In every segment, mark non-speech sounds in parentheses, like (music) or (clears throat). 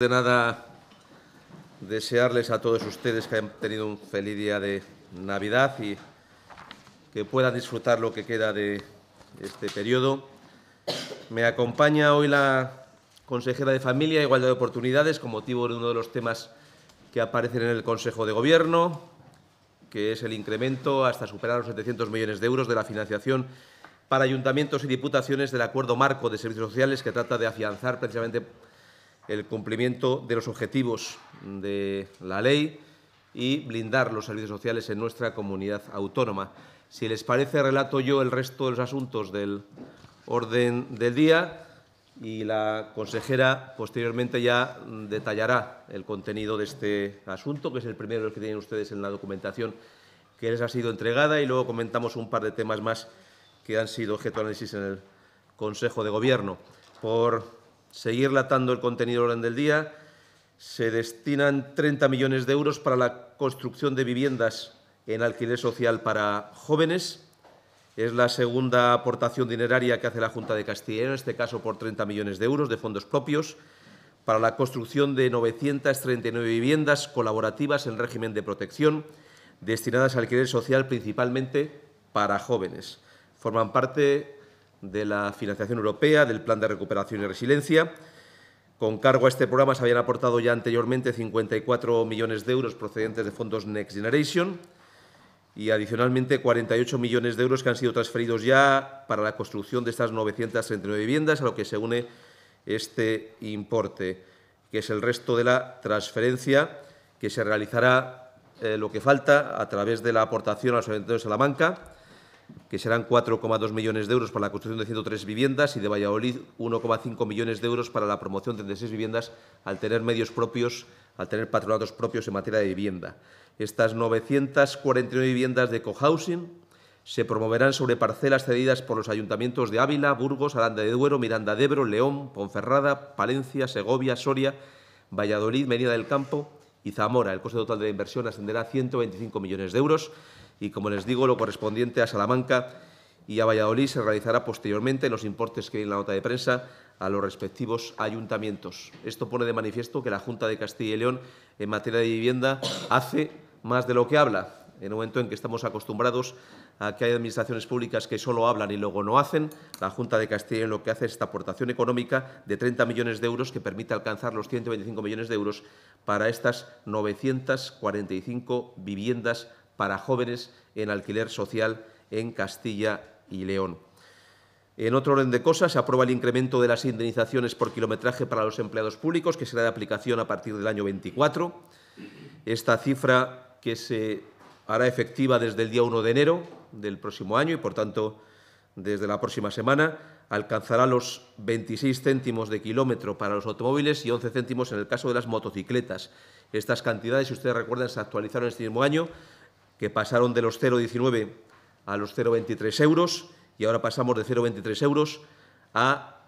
De nada, desearles a todos ustedes que hayan tenido un feliz día de Navidad y que puedan disfrutar lo que queda de este periodo. Me acompaña hoy la consejera de Familia e Igualdad de Oportunidades con motivo de uno de los temas que aparecen en el Consejo de Gobierno, que es el incremento hasta superar los 700 millones de euros de la financiación para ayuntamientos y diputaciones del Acuerdo Marco de Servicios Sociales que trata de afianzar precisamente el cumplimiento de los objetivos de la ley y blindar los servicios sociales en nuestra comunidad autónoma. Si les parece, relato yo el resto de los asuntos del orden del día y la consejera posteriormente ya detallará el contenido de este asunto, que es el primero de que tienen ustedes en la documentación que les ha sido entregada, y luego comentamos un par de temas más que han sido objeto de análisis en el Consejo de Gobierno. Por seguir latando el contenido orden del día, se destinan 30 millones de euros para la construcción de viviendas en alquiler social para jóvenes. Es la segunda aportación dineraria que hace la Junta de Castilla, en este caso por 30 millones de euros de fondos propios, para la construcción de 939 viviendas colaborativas en régimen de protección, destinadas al alquiler social principalmente para jóvenes. Forman parte de la financiación europea, del Plan de Recuperación y Resiliencia. Con cargo a este programa se habían aportado ya anteriormente 54 millones de euros procedentes de fondos Next Generation y adicionalmente 48 millones de euros que han sido transferidos ya para la construcción de estas 939 viviendas, a lo que se une este importe, que es el resto de la transferencia que se realizará eh, lo que falta a través de la aportación a los de Salamanca que serán 4,2 millones de euros para la construcción de 103 viviendas y de Valladolid 1,5 millones de euros para la promoción de 36 viviendas al tener medios propios, al tener patronatos propios en materia de vivienda. Estas 949 viviendas de cohousing se promoverán sobre parcelas cedidas por los ayuntamientos de Ávila, Burgos, Aranda de Duero, Miranda de Ebro, León, Ponferrada, Palencia, Segovia, Soria, Valladolid, Medina del Campo y Zamora. El coste total de la inversión ascenderá a 125 millones de euros y, como les digo, lo correspondiente a Salamanca y a Valladolid se realizará posteriormente en los importes que hay en la nota de prensa a los respectivos ayuntamientos. Esto pone de manifiesto que la Junta de Castilla y León en materia de vivienda hace más de lo que habla, en un momento en que estamos acostumbrados a que hay administraciones públicas que solo hablan y luego no hacen, la Junta de Castilla lo que hace es esta aportación económica de 30 millones de euros que permite alcanzar los 125 millones de euros para estas 945 viviendas para jóvenes en alquiler social en Castilla y León. En otro orden de cosas, se aprueba el incremento de las indemnizaciones por kilometraje para los empleados públicos, que será de aplicación a partir del año 24. Esta cifra que se hará efectiva desde el día 1 de enero del próximo año y, por tanto, desde la próxima semana, alcanzará los 26 céntimos de kilómetro para los automóviles y 11 céntimos en el caso de las motocicletas. Estas cantidades, si ustedes recuerdan, se actualizaron este mismo año que pasaron de los 0,19 a los 0,23 euros y ahora pasamos de 0,23 euros a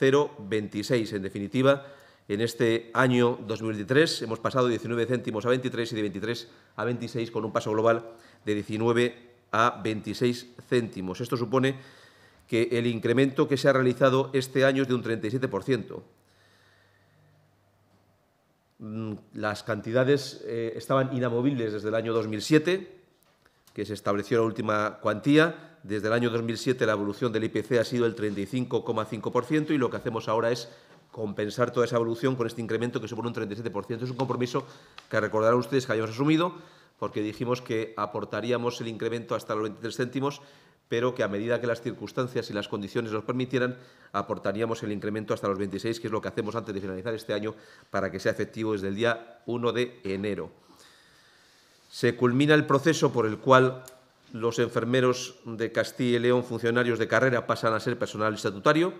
0,26. En definitiva, en este año 2023 hemos pasado de 19 céntimos a 23 y de 23 a 26 con un paso global de 19 a 26 céntimos. Esto supone que el incremento que se ha realizado este año es de un 37%. Mm, las cantidades eh, estaban inamovibles desde el año 2007, que se estableció la última cuantía. Desde el año 2007 la evolución del IPC ha sido el 35,5% y lo que hacemos ahora es compensar toda esa evolución con este incremento que supone un 37%. Es un compromiso que recordarán ustedes que habíamos asumido porque dijimos que aportaríamos el incremento hasta los 23 céntimos pero que a medida que las circunstancias y las condiciones nos permitieran, aportaríamos el incremento hasta los 26, que es lo que hacemos antes de finalizar este año, para que sea efectivo desde el día 1 de enero. Se culmina el proceso por el cual los enfermeros de Castilla y León, funcionarios de carrera, pasan a ser personal estatutario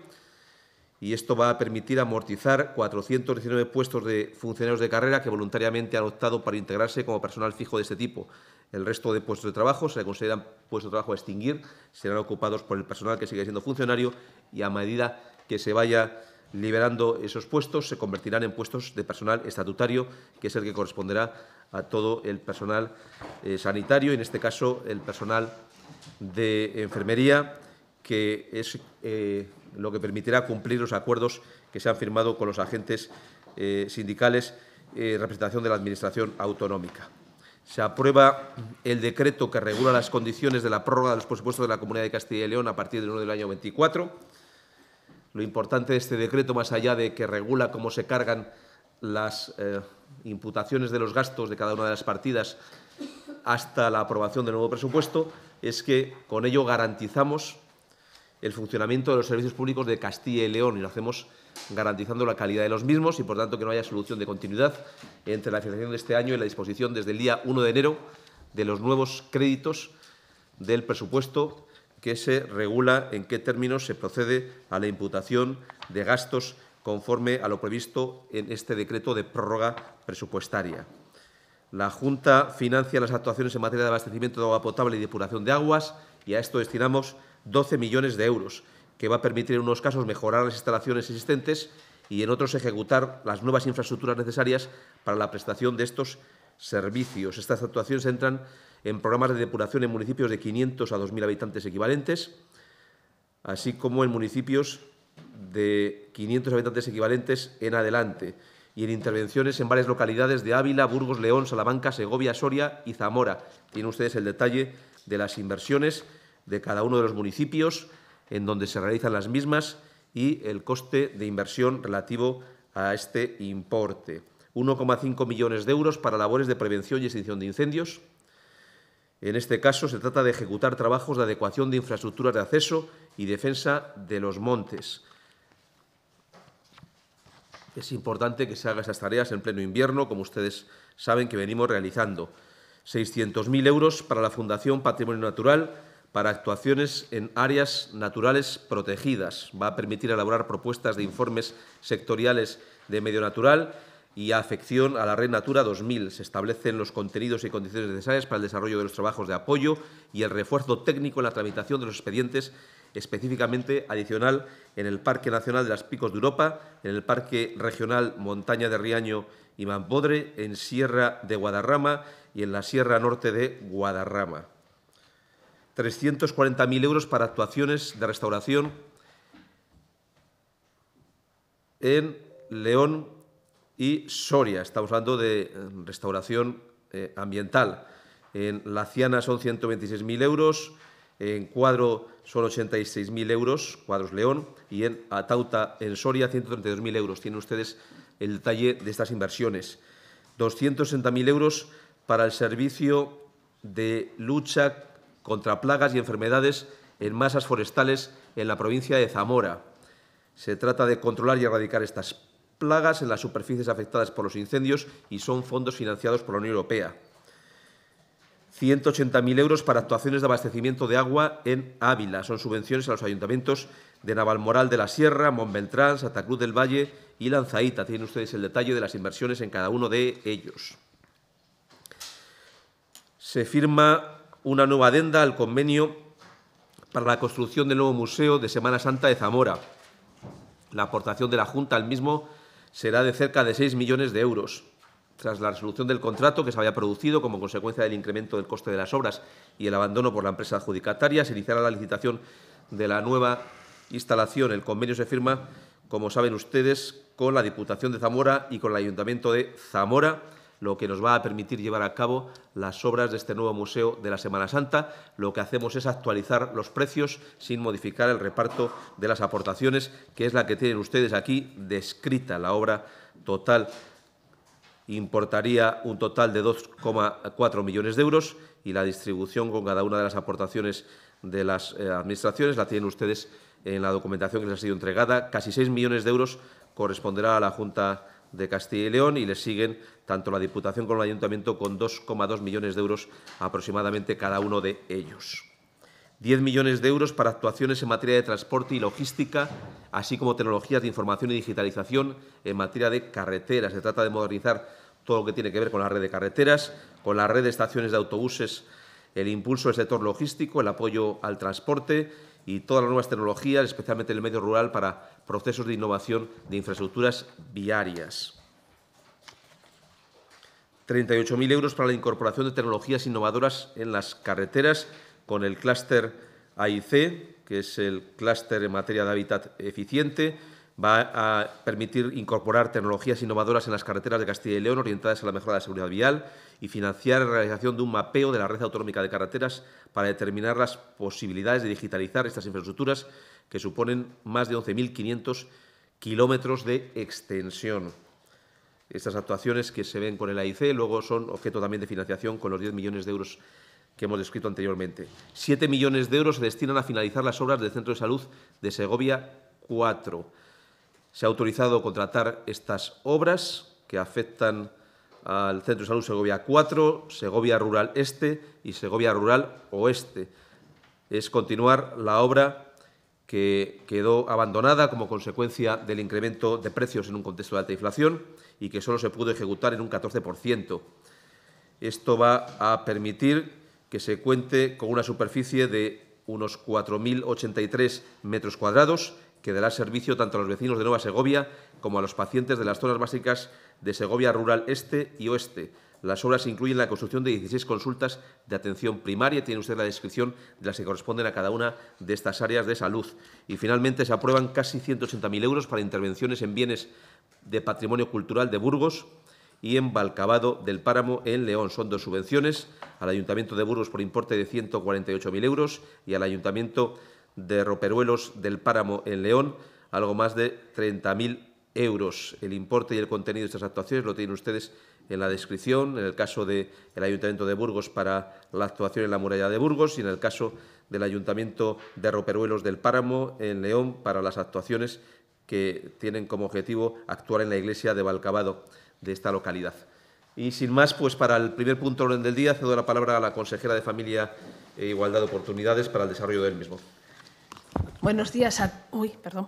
y esto va a permitir amortizar 419 puestos de funcionarios de carrera que voluntariamente han optado para integrarse como personal fijo de este tipo. El resto de puestos de trabajo se consideran puestos de trabajo a extinguir, serán ocupados por el personal que sigue siendo funcionario y a medida que se vaya liberando esos puestos se convertirán en puestos de personal estatutario, que es el que corresponderá a todo el personal eh, sanitario, en este caso el personal de enfermería, que es eh, lo que permitirá cumplir los acuerdos que se han firmado con los agentes eh, sindicales sindicales, representación de la Administración autonómica. Se aprueba el decreto que regula las condiciones de la prórroga de los presupuestos de la Comunidad de Castilla y León a partir del 1 del año 24. Lo importante de este decreto, más allá de que regula cómo se cargan las eh, imputaciones de los gastos de cada una de las partidas hasta la aprobación del nuevo presupuesto, es que con ello garantizamos el funcionamiento de los servicios públicos de Castilla y León y lo hacemos garantizando la calidad de los mismos y, por tanto, que no haya solución de continuidad entre la financiación de este año y la disposición desde el día 1 de enero de los nuevos créditos del presupuesto que se regula en qué términos se procede a la imputación de gastos conforme a lo previsto en este decreto de prórroga presupuestaria. La Junta financia las actuaciones en materia de abastecimiento de agua potable y depuración de aguas y a esto destinamos 12 millones de euros que va a permitir en unos casos mejorar las instalaciones existentes y en otros ejecutar las nuevas infraestructuras necesarias para la prestación de estos servicios. Estas actuaciones entran en programas de depuración en municipios de 500 a 2.000 habitantes equivalentes, así como en municipios de 500 habitantes equivalentes en adelante, y en intervenciones en varias localidades de Ávila, Burgos, León, Salamanca, Segovia, Soria y Zamora. Tienen ustedes el detalle de las inversiones de cada uno de los municipios en donde se realizan las mismas y el coste de inversión relativo a este importe. 1,5 millones de euros para labores de prevención y extinción de incendios. En este caso se trata de ejecutar trabajos de adecuación de infraestructuras de acceso y defensa de los montes. Es importante que se hagan esas tareas en pleno invierno, como ustedes saben que venimos realizando. 600.000 euros para la Fundación Patrimonio Natural, para actuaciones en áreas naturales protegidas. Va a permitir elaborar propuestas de informes sectoriales de medio natural y afección a la red Natura 2000. Se establecen los contenidos y condiciones necesarias para el desarrollo de los trabajos de apoyo y el refuerzo técnico en la tramitación de los expedientes específicamente adicional en el Parque Nacional de las Picos de Europa, en el Parque Regional Montaña de Riaño y Mampodre, en Sierra de Guadarrama y en la Sierra Norte de Guadarrama. 340.000 euros para actuaciones de restauración en León y Soria. Estamos hablando de eh, restauración eh, ambiental. En Laciana son 126.000 euros, en Cuadro son 86.000 euros, Cuadros León, y en Atauta, en Soria, 132.000 euros. Tienen ustedes el detalle de estas inversiones. 260.000 euros para el servicio de lucha contra plagas y enfermedades en masas forestales en la provincia de Zamora. Se trata de controlar y erradicar estas plagas en las superficies afectadas por los incendios y son fondos financiados por la Unión Europea. 180.000 euros para actuaciones de abastecimiento de agua en Ávila. Son subvenciones a los ayuntamientos de Navalmoral de la Sierra, Montbeltrán, Santa Cruz del Valle y Lanzaíta. Tienen ustedes el detalle de las inversiones en cada uno de ellos. Se firma una nueva adenda al convenio para la construcción del nuevo Museo de Semana Santa de Zamora. La aportación de la Junta al mismo será de cerca de 6 millones de euros. Tras la resolución del contrato que se había producido como consecuencia del incremento del coste de las obras y el abandono por la empresa adjudicataria, se iniciará la licitación de la nueva instalación. El convenio se firma, como saben ustedes, con la Diputación de Zamora y con el Ayuntamiento de Zamora lo que nos va a permitir llevar a cabo las obras de este nuevo Museo de la Semana Santa. Lo que hacemos es actualizar los precios sin modificar el reparto de las aportaciones, que es la que tienen ustedes aquí descrita. La obra total importaría un total de 2,4 millones de euros y la distribución con cada una de las aportaciones de las eh, administraciones la tienen ustedes en la documentación que les ha sido entregada. Casi 6 millones de euros corresponderá a la Junta de Castilla y León y le siguen tanto la Diputación como el Ayuntamiento con 2,2 millones de euros aproximadamente cada uno de ellos. 10 millones de euros para actuaciones en materia de transporte y logística, así como tecnologías de información y digitalización en materia de carreteras. Se trata de modernizar todo lo que tiene que ver con la red de carreteras, con la red de estaciones de autobuses, el impulso del sector logístico, el apoyo al transporte y todas las nuevas tecnologías, especialmente en el medio rural, para procesos de innovación de infraestructuras viarias. 38.000 euros para la incorporación de tecnologías innovadoras en las carreteras con el clúster AIC, que es el clúster en materia de hábitat eficiente, va a permitir incorporar tecnologías innovadoras en las carreteras de Castilla y León orientadas a la mejora de la seguridad vial y financiar la realización de un mapeo de la red autonómica de carreteras para determinar las posibilidades de digitalizar estas infraestructuras que suponen más de 11.500 kilómetros de extensión. Estas actuaciones que se ven con el AIC luego son objeto también de financiación con los 10 millones de euros que hemos descrito anteriormente. Siete millones de euros se destinan a finalizar las obras del Centro de Salud de Segovia 4 se ha autorizado contratar estas obras que afectan al Centro de Salud Segovia 4, Segovia Rural Este y Segovia Rural Oeste. Es continuar la obra que quedó abandonada como consecuencia del incremento de precios en un contexto de alta inflación y que solo se pudo ejecutar en un 14%. Esto va a permitir que se cuente con una superficie de unos 4.083 metros cuadrados que dará servicio tanto a los vecinos de Nueva Segovia como a los pacientes de las zonas básicas de Segovia Rural Este y Oeste. Las obras incluyen la construcción de 16 consultas de atención primaria. Tiene usted la descripción de las que corresponden a cada una de estas áreas de salud. Y finalmente se aprueban casi 180.000 euros para intervenciones en bienes de patrimonio cultural de Burgos y en Balcabado del Páramo, en León. Son dos subvenciones al Ayuntamiento de Burgos por importe de 148.000 euros y al Ayuntamiento de roperuelos del páramo en León, algo más de 30.000 euros. El importe y el contenido de estas actuaciones lo tienen ustedes en la descripción, en el caso del Ayuntamiento de Burgos para la actuación en la muralla de Burgos y en el caso del Ayuntamiento de Roperuelos del Páramo en León para las actuaciones que tienen como objetivo actuar en la iglesia de Valcabado de esta localidad. Y sin más, pues para el primer punto del día cedo la palabra a la consejera de Familia e Igualdad de Oportunidades para el desarrollo del mismo. Buenos días a, perdón,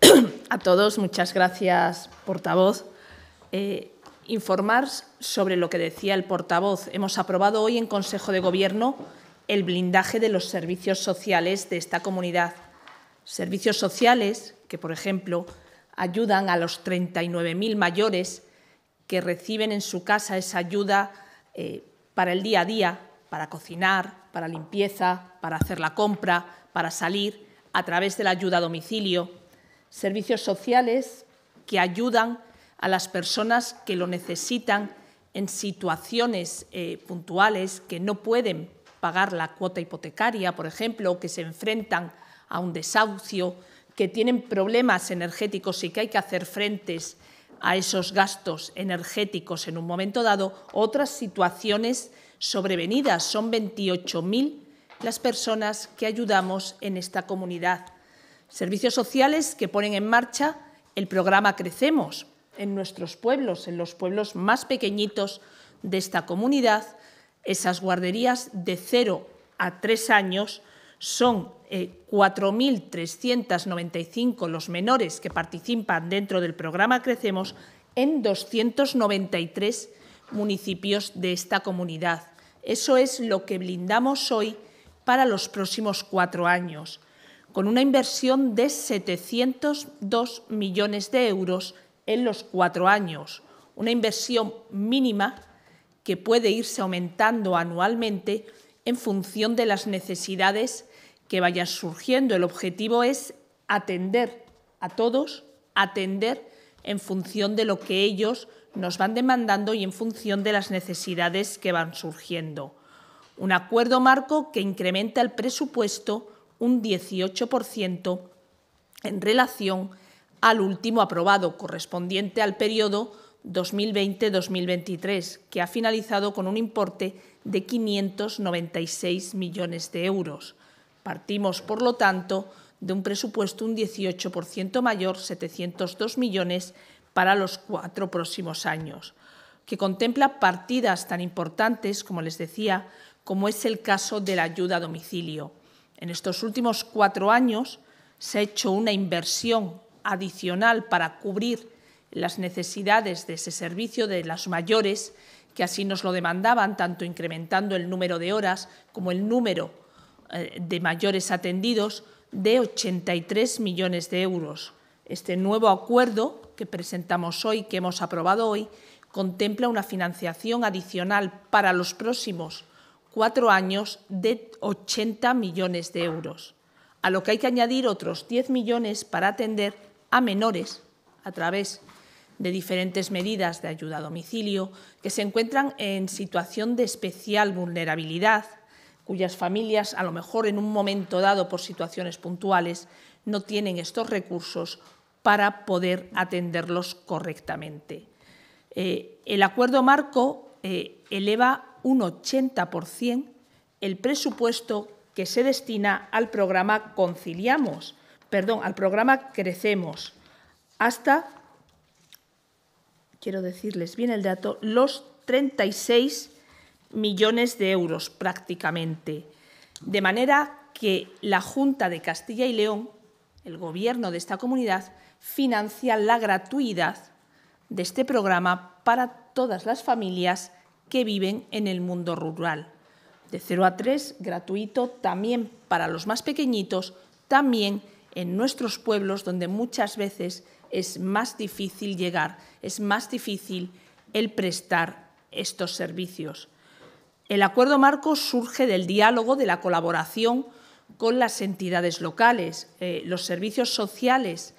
(clears throat) a todos. Muchas gracias, portavoz. Eh, informar sobre lo que decía el portavoz. Hemos aprobado hoy en Consejo de Gobierno el blindaje de los servicios sociales de esta comunidad. Servicios sociales que, por ejemplo, ayudan a los 39.000 mayores que reciben en su casa esa ayuda eh, para el día a día, para cocinar, para limpieza, para hacer la compra, para salir a través de la ayuda a domicilio, servicios sociales que ayudan a las personas que lo necesitan en situaciones eh, puntuales que no pueden pagar la cuota hipotecaria, por ejemplo, o que se enfrentan a un desahucio, que tienen problemas energéticos y que hay que hacer frentes a esos gastos energéticos en un momento dado, otras situaciones sobrevenidas. Son 28.000 las personas que ayudamos en esta comunidad. Servicios sociales que ponen en marcha el programa Crecemos en nuestros pueblos, en los pueblos más pequeñitos de esta comunidad. Esas guarderías de 0 a 3 años son 4.395 eh, los menores que participan dentro del programa Crecemos en 293 municipios de esta comunidad. Eso es lo que blindamos hoy para los próximos cuatro años, con una inversión de 702 millones de euros en los cuatro años, una inversión mínima que puede irse aumentando anualmente en función de las necesidades que vayan surgiendo. El objetivo es atender a todos, atender en función de lo que ellos nos van demandando y en función de las necesidades que van surgiendo un acuerdo marco que incrementa el presupuesto un 18% en relación al último aprobado, correspondiente al periodo 2020-2023, que ha finalizado con un importe de 596 millones de euros. Partimos, por lo tanto, de un presupuesto un 18% mayor, 702 millones, para los cuatro próximos años, que contempla partidas tan importantes, como les decía, como es el caso de la ayuda a domicilio. En estos últimos cuatro años se ha hecho una inversión adicional para cubrir las necesidades de ese servicio de las mayores, que así nos lo demandaban, tanto incrementando el número de horas como el número eh, de mayores atendidos, de 83 millones de euros. Este nuevo acuerdo que presentamos hoy, que hemos aprobado hoy, contempla una financiación adicional para los próximos cuatro años de 80 millones de euros, a lo que hay que añadir otros 10 millones para atender a menores a través de diferentes medidas de ayuda a domicilio que se encuentran en situación de especial vulnerabilidad, cuyas familias, a lo mejor en un momento dado por situaciones puntuales, no tienen estos recursos para poder atenderlos correctamente. Eh, el acuerdo marco eh, eleva un 80% el presupuesto que se destina al programa Conciliamos, perdón, al programa Crecemos, hasta, quiero decirles bien el dato, los 36 millones de euros prácticamente. De manera que la Junta de Castilla y León, el Gobierno de esta comunidad, financia la gratuidad de este programa para todas las familias que viven en el mundo rural. De 0 a 3, gratuito también para los más pequeñitos, también en nuestros pueblos donde muchas veces es más difícil llegar, es más difícil el prestar estos servicios. El acuerdo marco surge del diálogo, de la colaboración con las entidades locales. Eh, los servicios sociales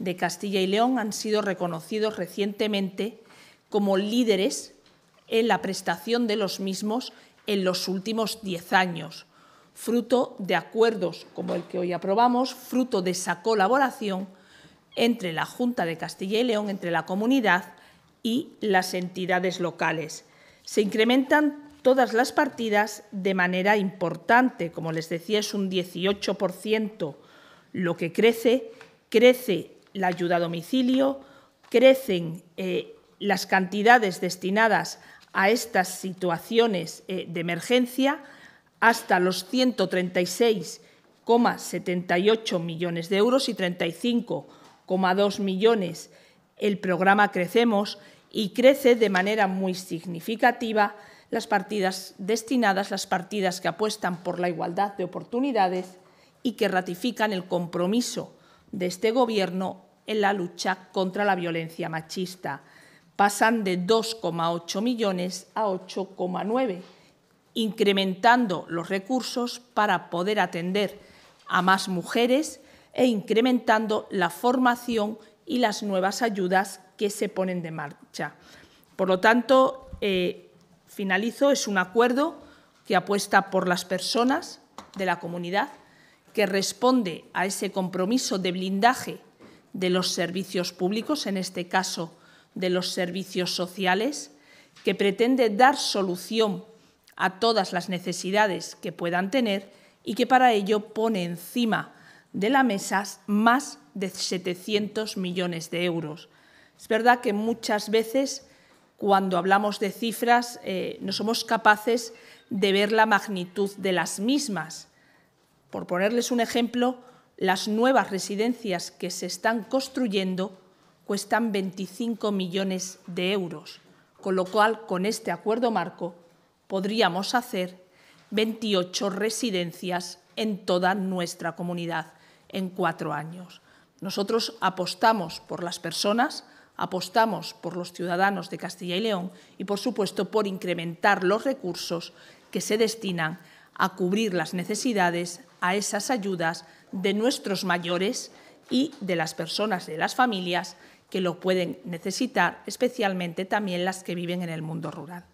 de Castilla y León han sido reconocidos recientemente como líderes en la prestación de los mismos en los últimos 10 años, fruto de acuerdos como el que hoy aprobamos, fruto de esa colaboración entre la Junta de Castilla y León, entre la comunidad y las entidades locales. Se incrementan todas las partidas de manera importante, como les decía, es un 18% lo que crece, crece la ayuda a domicilio, crecen eh, las cantidades destinadas a a estas situaciones eh, de emergencia hasta los 136,78 millones de euros y 35,2 millones el programa Crecemos y crece de manera muy significativa las partidas destinadas, las partidas que apuestan por la igualdad de oportunidades y que ratifican el compromiso de este Gobierno en la lucha contra la violencia machista pasan de 2,8 millones a 8,9, incrementando los recursos para poder atender a más mujeres e incrementando la formación y las nuevas ayudas que se ponen de marcha. Por lo tanto, eh, finalizo, es un acuerdo que apuesta por las personas de la comunidad, que responde a ese compromiso de blindaje de los servicios públicos, en este caso de los servicios sociales, que pretende dar solución a todas las necesidades que puedan tener y que para ello pone encima de la mesa más de 700 millones de euros. Es verdad que muchas veces cuando hablamos de cifras eh, no somos capaces de ver la magnitud de las mismas. Por ponerles un ejemplo, las nuevas residencias que se están construyendo cuestan 25 millones de euros, con lo cual, con este acuerdo marco, podríamos hacer 28 residencias en toda nuestra comunidad en cuatro años. Nosotros apostamos por las personas, apostamos por los ciudadanos de Castilla y León y, por supuesto, por incrementar los recursos que se destinan a cubrir las necesidades, a esas ayudas de nuestros mayores y de las personas, de las familias que lo pueden necesitar, especialmente también las que viven en el mundo rural.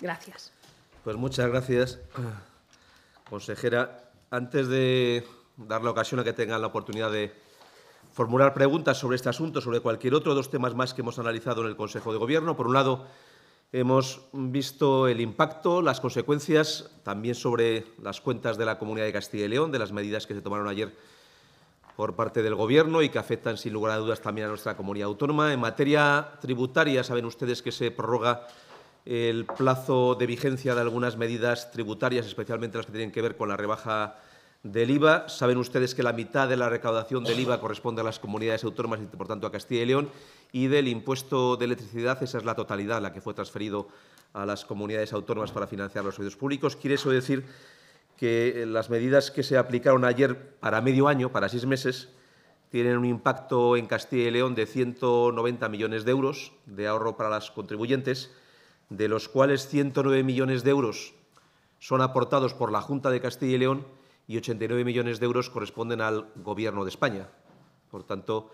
Gracias. Pues muchas gracias, (clears throat) consejera. Antes de dar la ocasión a que tengan la oportunidad de formular preguntas sobre este asunto, sobre cualquier otro, dos temas más que hemos analizado en el Consejo de Gobierno. Por un lado, hemos visto el impacto, las consecuencias, también sobre las cuentas de la Comunidad de Castilla y León, de las medidas que se tomaron ayer por parte del Gobierno y que afectan sin lugar a dudas también a nuestra comunidad autónoma. En materia tributaria, saben ustedes que se prorroga el plazo de vigencia de algunas medidas tributarias, especialmente las que tienen que ver con la rebaja del IVA. Saben ustedes que la mitad de la recaudación del IVA corresponde a las comunidades autónomas y, por tanto, a Castilla y León. Y del impuesto de electricidad, esa es la totalidad, la que fue transferido a las comunidades autónomas para financiar los servicios públicos. Quiere eso decir que eh, las medidas que se aplicaron ayer para medio año, para seis meses, tienen un impacto en Castilla y León de 190 millones de euros de ahorro para las contribuyentes, de los cuales 109 millones de euros son aportados por la Junta de Castilla y León y 89 millones de euros corresponden al Gobierno de España. Por tanto,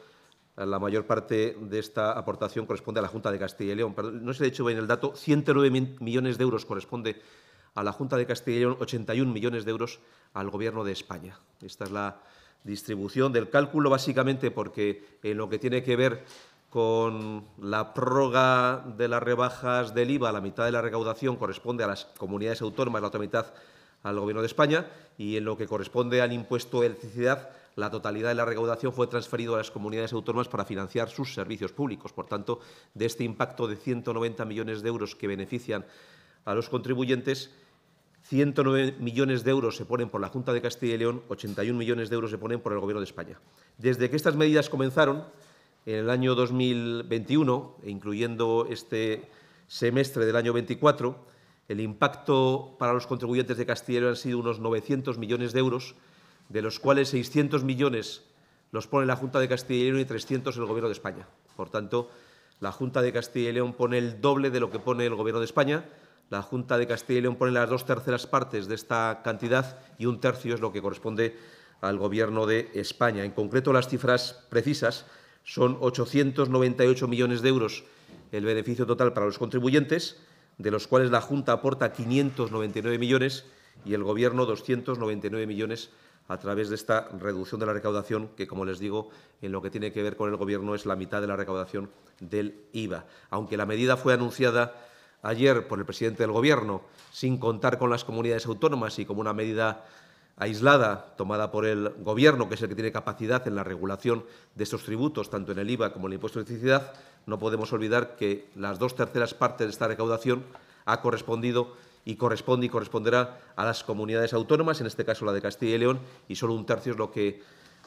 la mayor parte de esta aportación corresponde a la Junta de Castilla y León. no se ha dicho bien el dato, 109 millones de euros corresponde a la Junta de Castilla y León 81 millones de euros al Gobierno de España. Esta es la distribución del cálculo, básicamente porque en lo que tiene que ver con la prórroga de las rebajas del IVA, la mitad de la recaudación corresponde a las comunidades autónomas, la otra mitad al Gobierno de España, y en lo que corresponde al impuesto de electricidad, la totalidad de la recaudación fue transferida a las comunidades autónomas para financiar sus servicios públicos. Por tanto, de este impacto de 190 millones de euros que benefician a los contribuyentes, 109 millones de euros se ponen por la Junta de Castilla y León, 81 millones de euros se ponen por el Gobierno de España. Desde que estas medidas comenzaron, en el año 2021, e incluyendo este semestre del año 24, el impacto para los contribuyentes de Castilla y León ha sido unos 900 millones de euros, de los cuales 600 millones los pone la Junta de Castilla y León y 300 el Gobierno de España. Por tanto, la Junta de Castilla y León pone el doble de lo que pone el Gobierno de España, la Junta de Castilla y León pone las dos terceras partes de esta cantidad y un tercio es lo que corresponde al Gobierno de España. En concreto, las cifras precisas son 898 millones de euros el beneficio total para los contribuyentes, de los cuales la Junta aporta 599 millones y el Gobierno 299 millones a través de esta reducción de la recaudación, que, como les digo, en lo que tiene que ver con el Gobierno es la mitad de la recaudación del IVA. Aunque la medida fue anunciada ayer por el presidente del Gobierno, sin contar con las comunidades autónomas y como una medida aislada tomada por el Gobierno, que es el que tiene capacidad en la regulación de estos tributos, tanto en el IVA como en el impuesto de electricidad, no podemos olvidar que las dos terceras partes de esta recaudación ha correspondido y corresponde y corresponderá a las comunidades autónomas, en este caso la de Castilla y León, y solo un tercio es lo que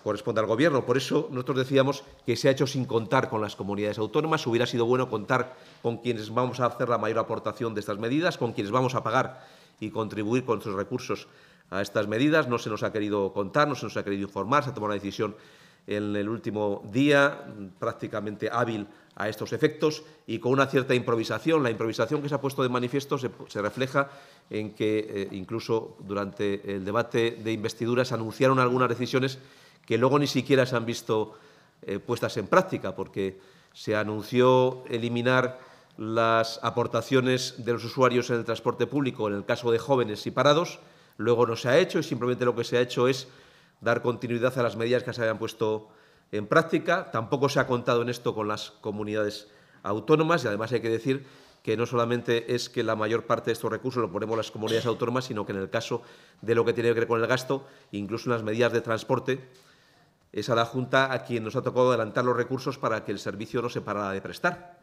corresponde al Gobierno. Por eso nosotros decíamos que se ha hecho sin contar con las comunidades autónomas. Hubiera sido bueno contar con quienes vamos a hacer la mayor aportación de estas medidas, con quienes vamos a pagar y contribuir con nuestros recursos a estas medidas. No se nos ha querido contar, no se nos ha querido informar, se ha tomado una decisión en el último día, prácticamente hábil a estos efectos y con una cierta improvisación. La improvisación que se ha puesto de manifiesto se, refleja en que eh, incluso durante el debate de investiduras anunciaron algunas decisiones que luego ni siquiera se han visto eh, puestas en práctica, porque se anunció eliminar las aportaciones de los usuarios en el transporte público en el caso de jóvenes y parados, luego no se ha hecho y simplemente lo que se ha hecho es dar continuidad a las medidas que se habían puesto en práctica. Tampoco se ha contado en esto con las comunidades autónomas y además hay que decir que no solamente es que la mayor parte de estos recursos lo ponemos las comunidades autónomas, sino que en el caso de lo que tiene que ver con el gasto, incluso en las medidas de transporte, es a la Junta a quien nos ha tocado adelantar los recursos para que el servicio no se parara de prestar.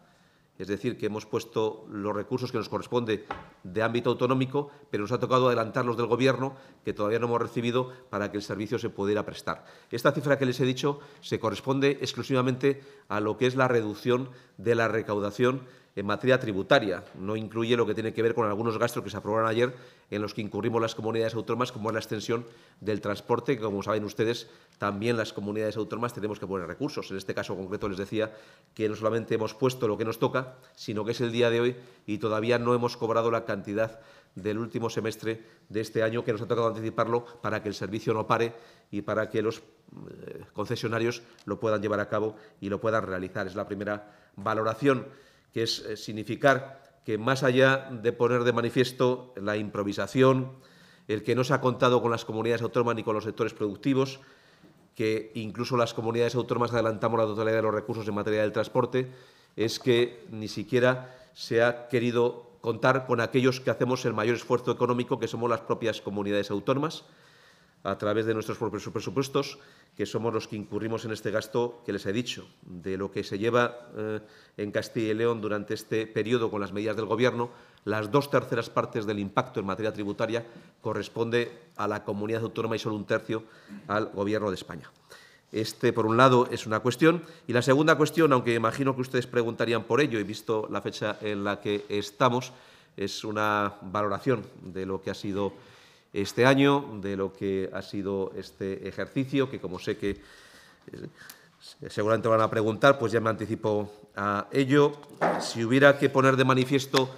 Es decir, que hemos puesto los recursos que nos corresponde de ámbito autonómico, pero nos ha tocado adelantar los del Gobierno, que todavía no hemos recibido, para que el servicio se pudiera prestar. Esta cifra que les he dicho se corresponde exclusivamente a lo que es la reducción de la recaudación en materia tributaria. No incluye lo que tiene que ver con algunos gastos que se aprobaron ayer en los que incurrimos las comunidades autónomas, como es la extensión del transporte, que como saben ustedes, también las comunidades autónomas tenemos que poner recursos. En este caso concreto les decía que no solamente hemos puesto lo que nos toca, sino que es el día de hoy y todavía no hemos cobrado la cantidad del último semestre de este año que nos ha tocado anticiparlo para que el servicio no pare y para que los eh, concesionarios lo puedan llevar a cabo y lo puedan realizar. Es la primera valoración que es eh, significar que más allá de poner de manifiesto la improvisación, el que no se ha contado con las comunidades autónomas ni con los sectores productivos, que incluso las comunidades autónomas adelantamos la totalidad de los recursos en materia del transporte, es que ni siquiera se ha querido contar con aquellos que hacemos el mayor esfuerzo económico, que somos las propias comunidades autónomas, a través de nuestros propios presupuestos, que somos los que incurrimos en este gasto que les he dicho, de lo que se lleva eh, en Castilla y León durante este periodo con las medidas del Gobierno, las dos terceras partes del impacto en materia tributaria corresponde a la comunidad autónoma y solo un tercio al Gobierno de España. Este, por un lado, es una cuestión. Y la segunda cuestión, aunque imagino que ustedes preguntarían por ello, y visto la fecha en la que estamos, es una valoración de lo que ha sido este año, de lo que ha sido este ejercicio, que como sé que eh, seguramente van a preguntar, pues ya me anticipo a ello. Si hubiera que poner de manifiesto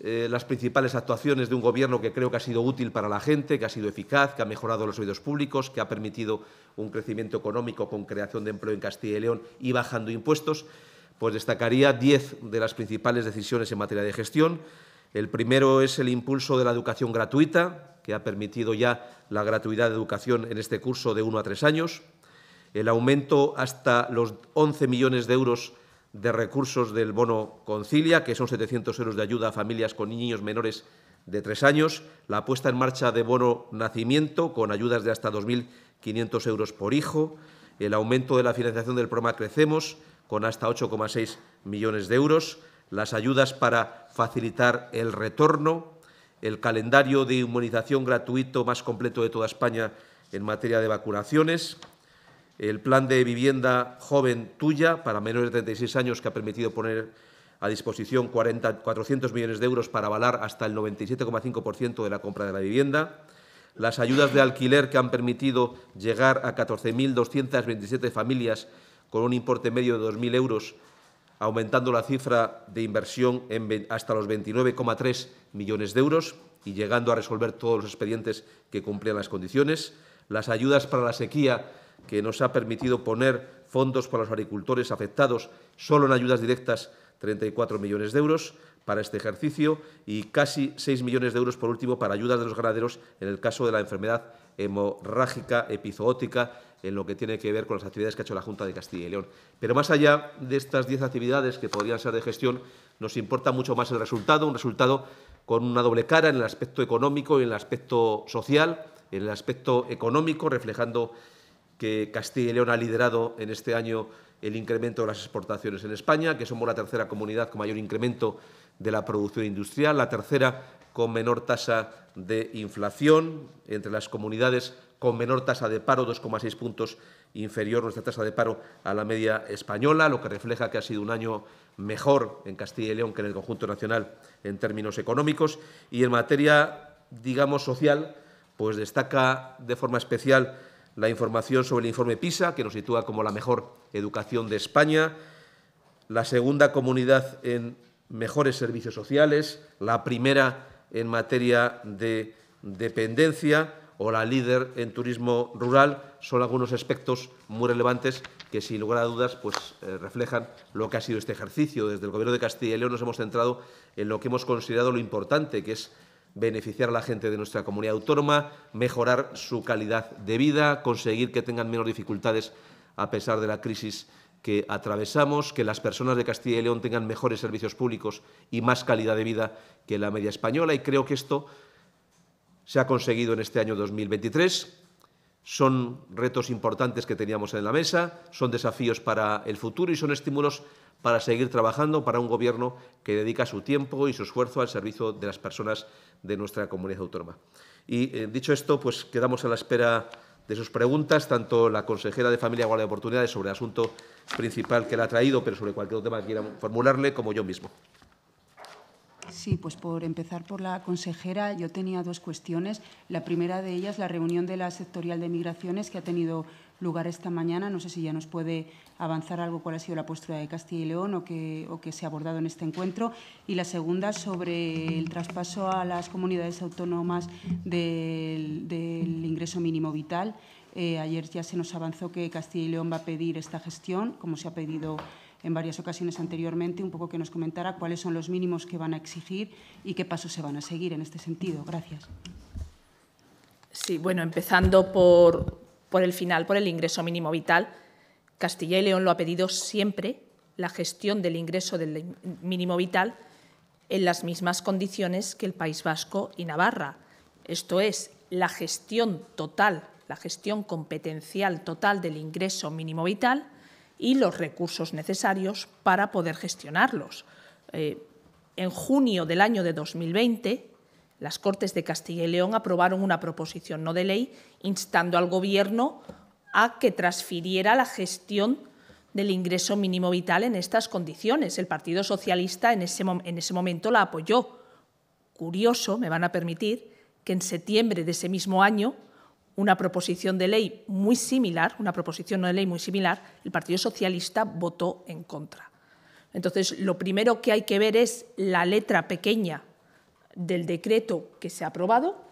eh, las principales actuaciones de un gobierno que creo que ha sido útil para la gente, que ha sido eficaz, que ha mejorado los oídos públicos, que ha permitido un crecimiento económico con creación de empleo en Castilla y León y bajando impuestos, pues destacaría diez de las principales decisiones en materia de gestión. El primero es el impulso de la educación gratuita, que ha permitido ya la gratuidad de educación en este curso de uno a tres años, el aumento hasta los 11 millones de euros de recursos del bono Concilia, que son 700 euros de ayuda a familias con niños menores de tres años, la puesta en marcha de bono nacimiento con ayudas de hasta 2.500 euros por hijo, el aumento de la financiación del programa Crecemos con hasta 8,6 millones de euros, las ayudas para facilitar el retorno, el calendario de inmunización gratuito más completo de toda España en materia de vacunaciones, el plan de vivienda joven tuya para menores de 36 años que ha permitido poner a disposición 400 millones de euros para avalar hasta el 97,5% de la compra de la vivienda, las ayudas de alquiler que han permitido llegar a 14.227 familias con un importe medio de 2.000 euros aumentando la cifra de inversión hasta los 29,3 millones de euros y llegando a resolver todos los expedientes que cumplían las condiciones, las ayudas para la sequía que nos ha permitido poner fondos para los agricultores afectados solo en ayudas directas 34 millones de euros para este ejercicio y casi 6 millones de euros por último para ayudas de los ganaderos en el caso de la enfermedad hemorrágica, epizootica, en lo que tiene que ver con las actividades que ha hecho la Junta de Castilla y León. Pero más allá de estas diez actividades que podrían ser de gestión, nos importa mucho más el resultado, un resultado con una doble cara en el aspecto económico, y en el aspecto social, en el aspecto económico, reflejando que Castilla y León ha liderado en este año el incremento de las exportaciones en España, que somos la tercera comunidad con mayor incremento de la producción industrial, la tercera con menor tasa de inflación, entre las comunidades con menor tasa de paro, 2,6 puntos inferior nuestra tasa de paro a la media española, lo que refleja que ha sido un año mejor en Castilla y León que en el conjunto nacional en términos económicos. Y en materia, digamos, social, pues destaca de forma especial la información sobre el informe PISA, que nos sitúa como la mejor educación de España, la segunda comunidad en mejores servicios sociales, la primera en materia de dependencia o la líder en turismo rural son algunos aspectos muy relevantes que, sin lugar a dudas, pues, eh, reflejan lo que ha sido este ejercicio. Desde el Gobierno de Castilla y León nos hemos centrado en lo que hemos considerado lo importante, que es beneficiar a la gente de nuestra comunidad autónoma, mejorar su calidad de vida, conseguir que tengan menos dificultades a pesar de la crisis que atravesamos, que las personas de Castilla y León tengan mejores servicios públicos y más calidad de vida que la media española y creo que esto se ha conseguido en este año 2023. Son retos importantes que teníamos en la mesa, son desafíos para el futuro y son estímulos para seguir trabajando para un gobierno que dedica su tiempo y su esfuerzo al servicio de las personas de nuestra comunidad autónoma. Y eh, dicho esto, pues quedamos a la espera de sus preguntas, tanto la consejera de Familia, Igualdad de Oportunidades sobre el asunto principal que la ha traído, pero sobre cualquier otro tema que quieran formularle, como yo mismo. Sí, pues por empezar por la consejera, yo tenía dos cuestiones. La primera de ellas, la reunión de la sectorial de migraciones que ha tenido lugar esta mañana. No sé si ya nos puede avanzar algo cuál ha sido la postura de Castilla y León o que, que se ha abordado en este encuentro. Y la segunda, sobre el traspaso a las comunidades autónomas del, ingreso mínimo vital. Eh, ayer ya se nos avanzó que Castilla y León va a pedir esta gestión, como se ha pedido en varias ocasiones anteriormente, un poco que nos comentara cuáles son los mínimos que van a exigir y qué pasos se van a seguir en este sentido. Gracias. Sí, bueno, empezando por, por el final, por el ingreso mínimo vital. Castilla y León lo ha pedido siempre la gestión del ingreso del mínimo vital en las mismas condiciones que el País Vasco y Navarra. Esto es, la gestión total, la gestión competencial total del ingreso mínimo vital y los recursos necesarios para poder gestionarlos. Eh, en junio del año de 2020, las Cortes de Castilla y León aprobaron una proposición no de ley instando al Gobierno a que transfiriera la gestión del ingreso mínimo vital en estas condiciones. El Partido Socialista en ese momento la apoyó. Curioso, me van a permitir, que en septiembre de ese mismo año una proposición de ley muy similar, una proposición de ley muy similar, el Partido Socialista votó en contra. Entonces, lo primero que hay que ver es la letra pequeña del decreto que se ha aprobado,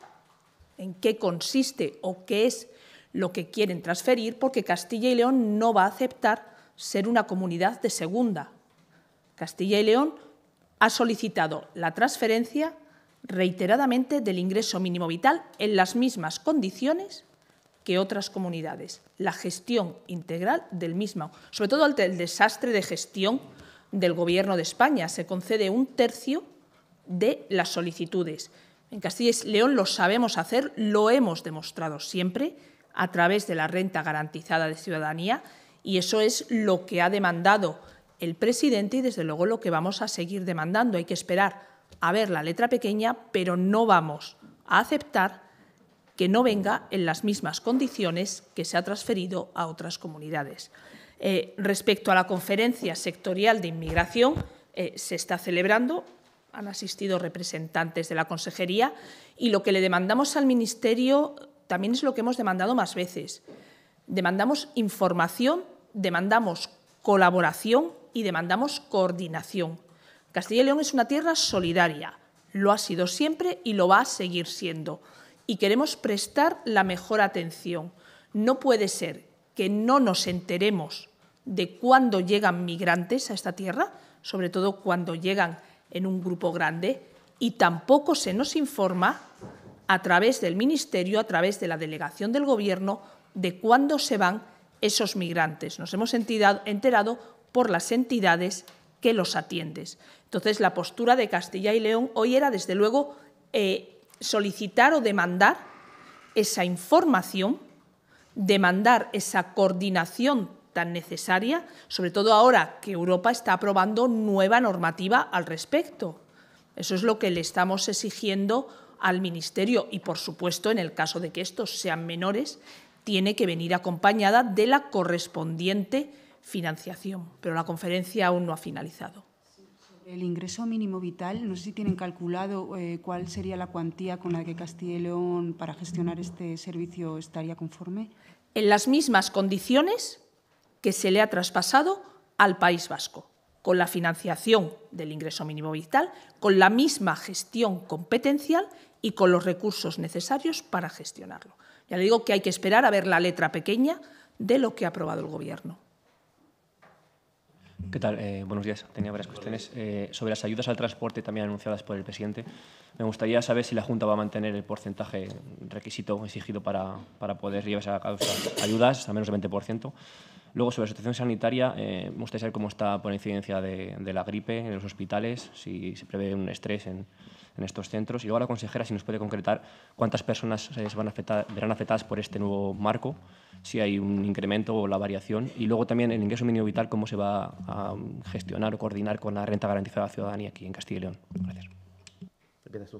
en qué consiste o qué es lo que quieren transferir, porque Castilla y León no va a aceptar ser una comunidad de segunda. Castilla y León ha solicitado la transferencia reiteradamente del ingreso mínimo vital en las mismas condiciones que otras comunidades. La gestión integral del mismo, sobre todo el desastre de gestión del Gobierno de España. Se concede un tercio de las solicitudes. En Castilla y León lo sabemos hacer, lo hemos demostrado siempre a través de la renta garantizada de ciudadanía y eso es lo que ha demandado el presidente y desde luego lo que vamos a seguir demandando. Hay que esperar a ver la letra pequeña, pero no vamos a aceptar que no venga en las mismas condiciones que se ha transferido a otras comunidades. Eh, respecto a la conferencia sectorial de inmigración, eh, se está celebrando, han asistido representantes de la consejería y lo que le demandamos al Ministerio también es lo que hemos demandado más veces. Demandamos información, demandamos colaboración y demandamos coordinación. Castilla y León es una tierra solidaria, lo ha sido siempre y lo va a seguir siendo. Y queremos prestar la mejor atención. No puede ser que no nos enteremos de cuándo llegan migrantes a esta tierra, sobre todo cuando llegan en un grupo grande, y tampoco se nos informa a través del Ministerio, a través de la delegación del Gobierno, de cuándo se van esos migrantes. Nos hemos enterado por las entidades que los atienden. Entonces, la postura de Castilla y León hoy era, desde luego, eh, solicitar o demandar esa información, demandar esa coordinación tan necesaria, sobre todo ahora que Europa está aprobando nueva normativa al respecto. Eso es lo que le estamos exigiendo al Ministerio y, por supuesto, en el caso de que estos sean menores, tiene que venir acompañada de la correspondiente financiación. Pero la conferencia aún no ha finalizado. El ingreso mínimo vital, no sé si tienen calculado eh, cuál sería la cuantía con la que Castilla y León para gestionar este servicio estaría conforme. En las mismas condiciones que se le ha traspasado al País Vasco, con la financiación del ingreso mínimo vital, con la misma gestión competencial y con los recursos necesarios para gestionarlo. Ya le digo que hay que esperar a ver la letra pequeña de lo que ha aprobado el Gobierno. ¿Qué tal? Eh, buenos días. Tenía varias cuestiones. Eh, sobre las ayudas al transporte también anunciadas por el presidente, me gustaría saber si la Junta va a mantener el porcentaje requisito exigido para, para poder llevarse a esas ayudas, a menos del 20%. Luego, sobre la situación sanitaria, eh, me gustaría saber cómo está por incidencia de la gripe en los hospitales, si se prevé un estrés en, en estos centros. Y luego la consejera, si nos puede concretar cuántas personas eh, serán verán afectadas por este nuevo marco, si hay un incremento o la variación. Y luego también el ingreso mínimo vital, cómo se va a gestionar o coordinar con la renta garantizada de ciudadanía aquí en Castilla y León. Gracias.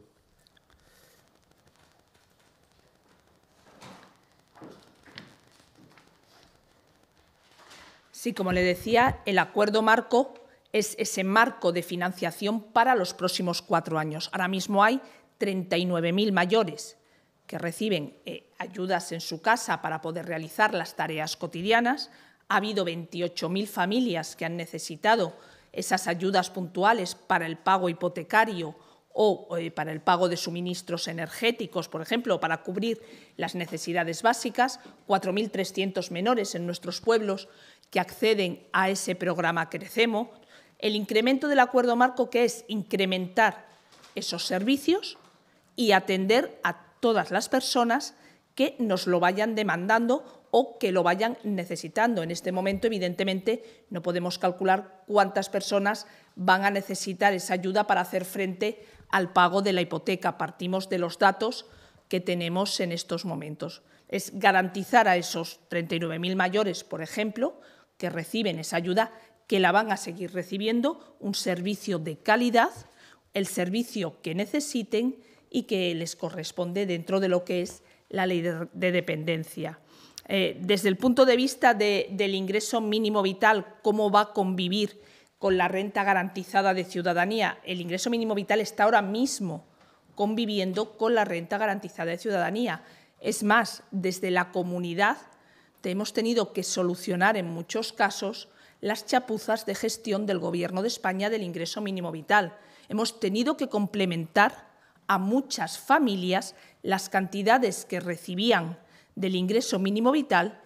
Sí, como le decía, el acuerdo marco es ese marco de financiación para los próximos cuatro años. Ahora mismo hay 39.000 mayores que reciben eh, ayudas en su casa para poder realizar las tareas cotidianas. Ha habido 28.000 familias que han necesitado esas ayudas puntuales para el pago hipotecario o eh, para el pago de suministros energéticos, por ejemplo, para cubrir las necesidades básicas, 4.300 menores en nuestros pueblos que acceden a ese programa Crecemos, el incremento del acuerdo marco que es incrementar esos servicios y atender a todas las personas que nos lo vayan demandando o que lo vayan necesitando. En este momento, evidentemente, no podemos calcular cuántas personas van a necesitar esa ayuda para hacer frente al pago de la hipoteca. Partimos de los datos que tenemos en estos momentos. Es garantizar a esos 39.000 mayores, por ejemplo, que reciben esa ayuda, que la van a seguir recibiendo, un servicio de calidad, el servicio que necesiten y que les corresponde dentro de lo que es la ley de, dependencia. Eh, desde el punto de vista del ingreso mínimo vital, cómo va a convivir con la renta garantizada de ciudadanía. El ingreso mínimo vital está ahora mismo conviviendo con la renta garantizada de ciudadanía. Es más, desde la comunidad hemos tenido que solucionar en muchos casos las chapuzas de gestión del Gobierno de España del ingreso mínimo vital. Hemos tenido que complementar a muchas familias las cantidades que recibían del ingreso mínimo vital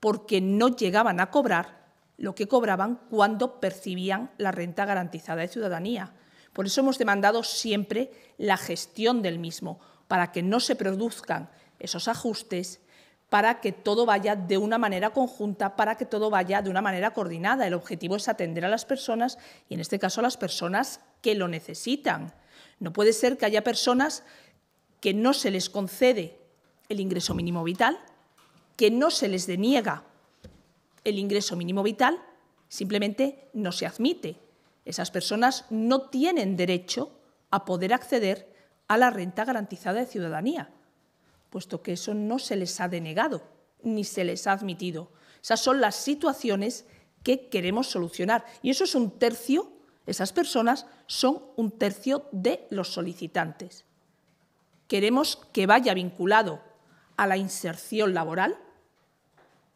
porque no llegaban a cobrar lo que cobraban cuando percibían la renta garantizada de ciudadanía. Por eso hemos demandado siempre la gestión del mismo, para que no se produzcan esos ajustes para que todo vaya de una manera conjunta, para que todo vaya de una manera coordinada. El objetivo es atender a las personas y en este caso a las personas que lo necesitan. No puede ser que haya personas que no se les concede el ingreso mínimo vital, que no se les deniega el ingreso mínimo vital, simplemente no se admite. Esas personas no tienen derecho a poder acceder a la renta garantizada de ciudadanía puesto que eso no se les ha denegado ni se les ha admitido. Esas son las situaciones que queremos solucionar. Y eso es un tercio, esas personas son un tercio de los solicitantes. Queremos que vaya vinculado a la inserción laboral.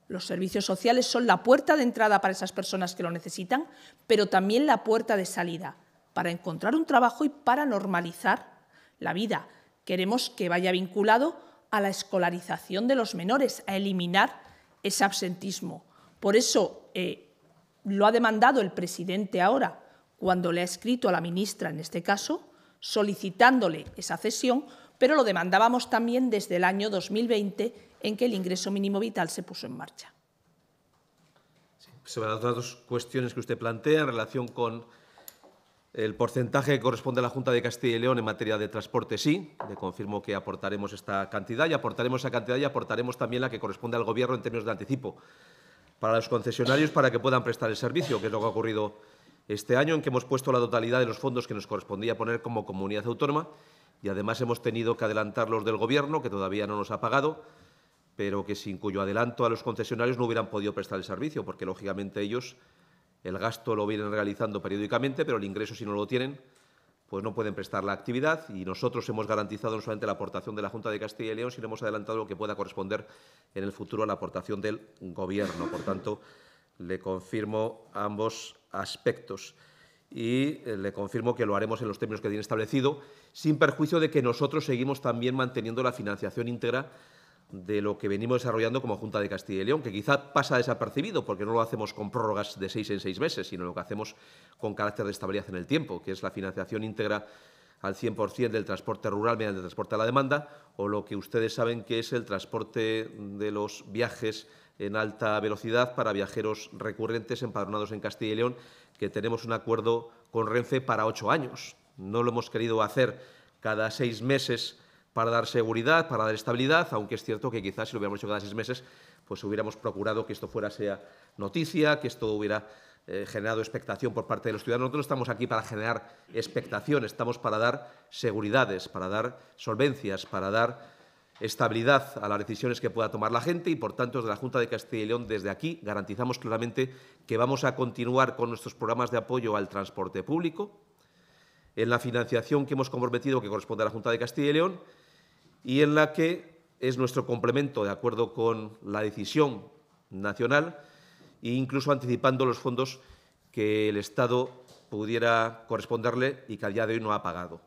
Los servicios sociales son la puerta de entrada para esas personas que lo necesitan, pero también la puerta de salida para encontrar un trabajo y para normalizar la vida. Queremos que vaya vinculado a la escolarización de los menores, a eliminar ese absentismo. Por eso eh, lo ha demandado el presidente ahora, cuando le ha escrito a la ministra, en este caso, solicitándole esa cesión, pero lo demandábamos también desde el año 2020, en que el ingreso mínimo vital se puso en marcha. sobre las dos cuestiones que usted plantea en relación con el porcentaje que corresponde a la Junta de Castilla y León en materia de transporte, sí. Le confirmo que aportaremos esta cantidad y aportaremos esa cantidad y aportaremos también la que corresponde al Gobierno en términos de anticipo para los concesionarios para que puedan prestar el servicio, que es lo que ha ocurrido este año, en que hemos puesto la totalidad de los fondos que nos correspondía poner como comunidad autónoma y además hemos tenido que adelantar los del Gobierno, que todavía no nos ha pagado, pero que sin cuyo adelanto a los concesionarios no hubieran podido prestar el servicio, porque lógicamente ellos el gasto lo vienen realizando periódicamente, pero el ingreso, si no lo tienen, pues no pueden prestar la actividad y nosotros hemos garantizado no solamente la aportación de la Junta de Castilla y León, sino hemos adelantado lo que pueda corresponder en el futuro a la aportación del Gobierno. Por tanto, le confirmo ambos aspectos y eh, le confirmo que lo haremos en los términos que tiene establecido, sin perjuicio de que nosotros seguimos también manteniendo la financiación íntegra de lo que venimos desarrollando como Junta de Castilla y León, que quizá pasa desapercibido porque no lo hacemos con prórrogas de seis en seis meses, sino lo que hacemos con carácter de estabilidad en el tiempo, que es la financiación íntegra al 100% del transporte rural mediante el transporte a la demanda, o lo que ustedes saben que es el transporte de los viajes en alta velocidad para viajeros recurrentes empadronados en Castilla y León, que tenemos un acuerdo con Renfe para ocho años. No lo hemos querido hacer cada seis meses para dar seguridad, para dar estabilidad, aunque es cierto que quizás si lo hubiéramos hecho cada seis meses, pues hubiéramos procurado que esto fuera sea noticia, que esto hubiera eh, generado expectación por parte de los ciudadanos. Nosotros estamos aquí para generar expectación, estamos para dar seguridades, para dar solvencias, para dar estabilidad a las decisiones que pueda tomar la gente y, por tanto, desde la Junta de Castilla y León, desde aquí, garantizamos claramente que vamos a continuar con nuestros programas de apoyo al transporte público, en la financiación que hemos comprometido que corresponde a la Junta de Castilla y León, y en la que es nuestro complemento de acuerdo con la decisión nacional e incluso anticipando los fondos que el Estado pudiera corresponderle y que al día de hoy no ha pagado.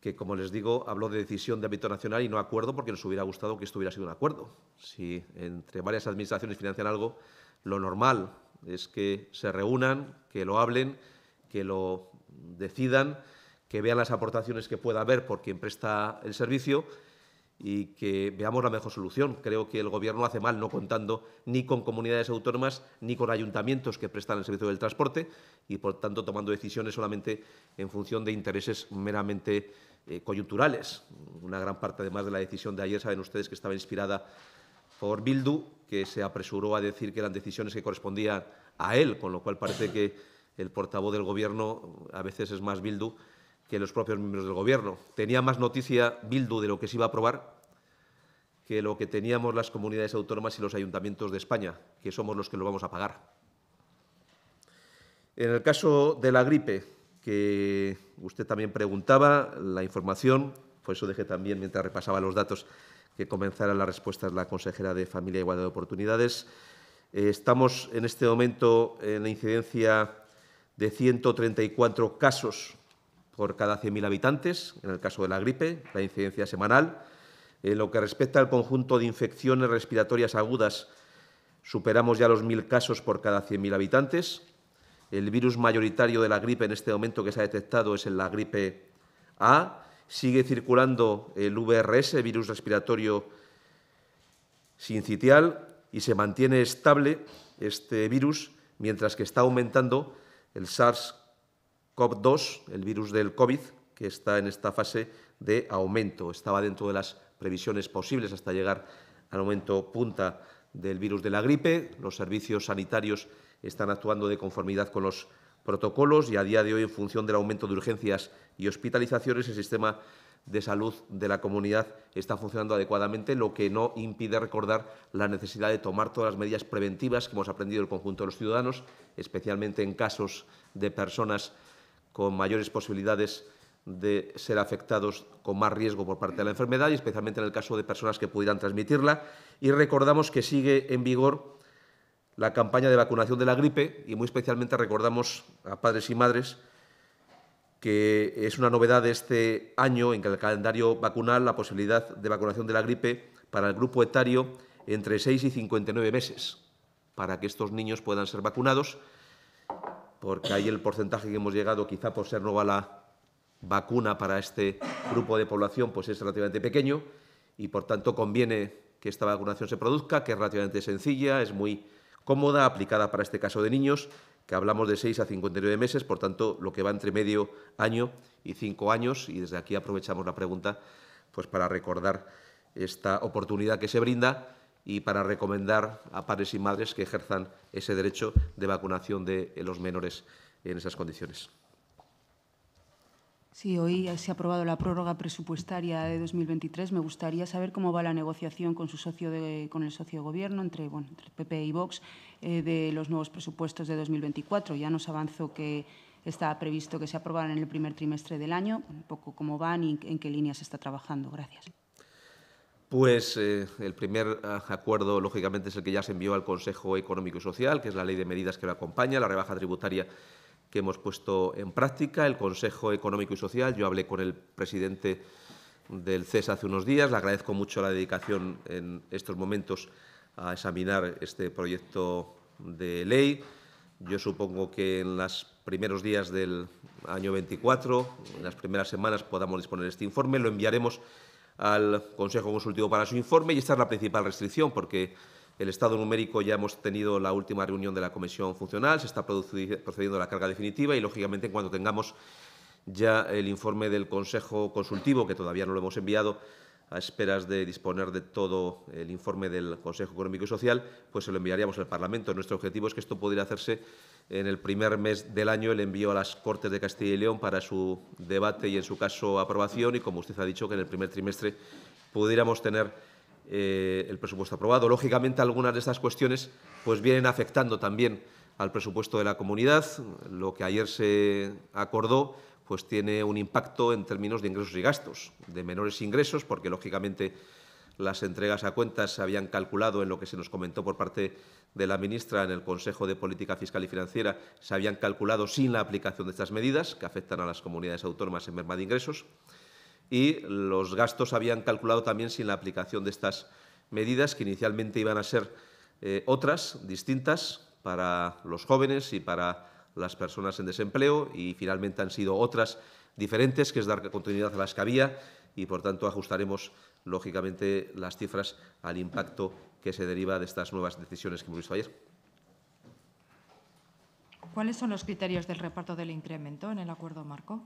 Que, como les digo, habló de decisión de ámbito nacional y no acuerdo porque nos hubiera gustado que esto hubiera sido un acuerdo. Si entre varias administraciones financian algo, lo normal es que se reúnan, que lo hablen, que lo decidan, que vean las aportaciones que pueda haber por quien presta el servicio y que veamos la mejor solución. Creo que el Gobierno hace mal no contando ni con comunidades autónomas ni con ayuntamientos que prestan el servicio del transporte y, por tanto, tomando decisiones solamente en función de intereses meramente eh, coyunturales. Una gran parte, además, de la decisión de ayer, saben ustedes que estaba inspirada por Bildu, que se apresuró a decir que eran decisiones que correspondían a él, con lo cual parece que el portavoz del Gobierno a veces es más Bildu que los propios miembros del Gobierno. Tenía más noticia Bildu de lo que se iba a aprobar que lo que teníamos las comunidades autónomas y los ayuntamientos de España, que somos los que lo vamos a pagar. En el caso de la gripe, que usted también preguntaba, la información, por eso dejé también, mientras repasaba los datos, que comenzara la respuesta de la consejera de Familia e Igualdad de Oportunidades. Eh, estamos en este momento en la incidencia de 134 casos por cada 100.000 habitantes, en el caso de la gripe, la incidencia semanal. En lo que respecta al conjunto de infecciones respiratorias agudas, superamos ya los 1.000 casos por cada 100.000 habitantes. El virus mayoritario de la gripe en este momento que se ha detectado es en la gripe A. Sigue circulando el VRS, virus respiratorio sincitial, y se mantiene estable este virus, mientras que está aumentando el SARS COP2, el virus del COVID, que está en esta fase de aumento. Estaba dentro de las previsiones posibles hasta llegar al aumento punta del virus de la gripe. Los servicios sanitarios están actuando de conformidad con los protocolos y a día de hoy, en función del aumento de urgencias y hospitalizaciones, el sistema de salud de la comunidad está funcionando adecuadamente, lo que no impide recordar la necesidad de tomar todas las medidas preventivas que hemos aprendido el conjunto de los ciudadanos, especialmente en casos de personas con mayores posibilidades de ser afectados con más riesgo por parte de la enfermedad y especialmente en el caso de personas que pudieran transmitirla. Y recordamos que sigue en vigor la campaña de vacunación de la gripe y muy especialmente recordamos a padres y madres que es una novedad de este año en el calendario vacunal la posibilidad de vacunación de la gripe para el grupo etario entre 6 y 59 meses, para que estos niños puedan ser vacunados porque ahí el porcentaje que hemos llegado, quizá por ser nueva la vacuna para este grupo de población, pues es relativamente pequeño y por tanto conviene que esta vacunación se produzca, que es relativamente sencilla, es muy cómoda, aplicada para este caso de niños, que hablamos de 6 a 59 meses, por tanto, lo que va entre medio año y 5 años, y desde aquí aprovechamos la pregunta pues para recordar esta oportunidad que se brinda y para recomendar a padres y madres que ejerzan ese derecho de vacunación de eh, los menores en esas condiciones. Sí, hoy se ha aprobado la prórroga presupuestaria de 2023. Me gustaría saber cómo va la negociación con, su socio con el socio de gobierno entre, bueno, entre PP y Vox eh, de los nuevos presupuestos de 2024. Ya nos avanzó que está previsto que se aprobaran en el primer trimestre del año. Un poco cómo van y en qué líneas se está trabajando. Gracias. Pues eh, el primer ah, acuerdo, lógicamente, es el que ya se envió al Consejo Económico y Social, que es la ley de medidas que lo acompaña, la rebaja tributaria que hemos puesto en práctica, el Consejo Económico y Social. Yo hablé con el presidente del CES hace unos días, le agradezco mucho la dedicación en estos momentos a examinar este proyecto de ley. Yo supongo que en los primeros días del año 24, en las primeras semanas, podamos disponer de este informe. Lo enviaremos al Consejo Consultivo para su informe y esta es la principal restricción porque el estado numérico ya hemos tenido la última reunión de la comisión funcional, se está procediendo a la carga definitiva y lógicamente cuando tengamos ya el informe del Consejo Consultivo, que todavía no lo hemos enviado, a esperas de disponer de todo el informe del Consejo Económico y Social, pues se lo enviaríamos al Parlamento. Nuestro objetivo es que esto pudiera hacerse en el primer mes del año el envío a las Cortes de Castilla y León para su debate y, en su caso, aprobación. Y, como usted ha dicho, que en el primer trimestre pudiéramos tener eh, el presupuesto aprobado. Lógicamente, algunas de estas cuestiones pues, vienen afectando también al presupuesto de la comunidad. Lo que ayer se acordó pues, tiene un impacto en términos de ingresos y gastos, de menores ingresos, porque, lógicamente, las entregas a cuentas se habían calculado en lo que se nos comentó por parte de la ministra en el Consejo de Política Fiscal y Financiera, se habían calculado sin la aplicación de estas medidas que afectan a las comunidades autónomas en merma de ingresos y los gastos se habían calculado también sin la aplicación de estas medidas que inicialmente iban a ser eh, otras distintas para los jóvenes y para las personas en desempleo y finalmente han sido otras diferentes que es dar continuidad a las que había y por tanto ajustaremos lógicamente, las cifras al impacto que se deriva de estas nuevas decisiones que hemos visto ayer. ¿Cuáles son los criterios del reparto del incremento en el acuerdo marco?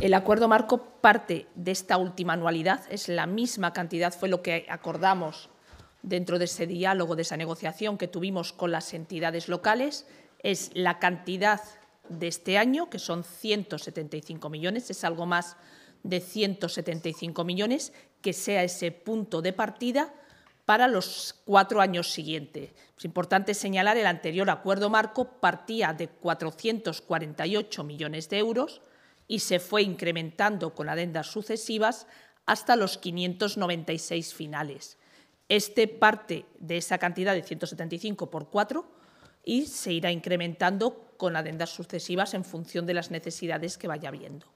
El acuerdo marco parte de esta última anualidad, es la misma cantidad, fue lo que acordamos dentro de ese diálogo, de esa negociación que tuvimos con las entidades locales, es la cantidad de este año, que son 175 millones, es algo más de 175 millones, que sea ese punto de partida para los cuatro años siguientes. Es importante señalar el anterior acuerdo marco partía de 448 millones de euros y se fue incrementando con adendas sucesivas hasta los 596 finales. Este parte de esa cantidad de 175 por cuatro y se irá incrementando con adendas sucesivas en función de las necesidades que vaya habiendo.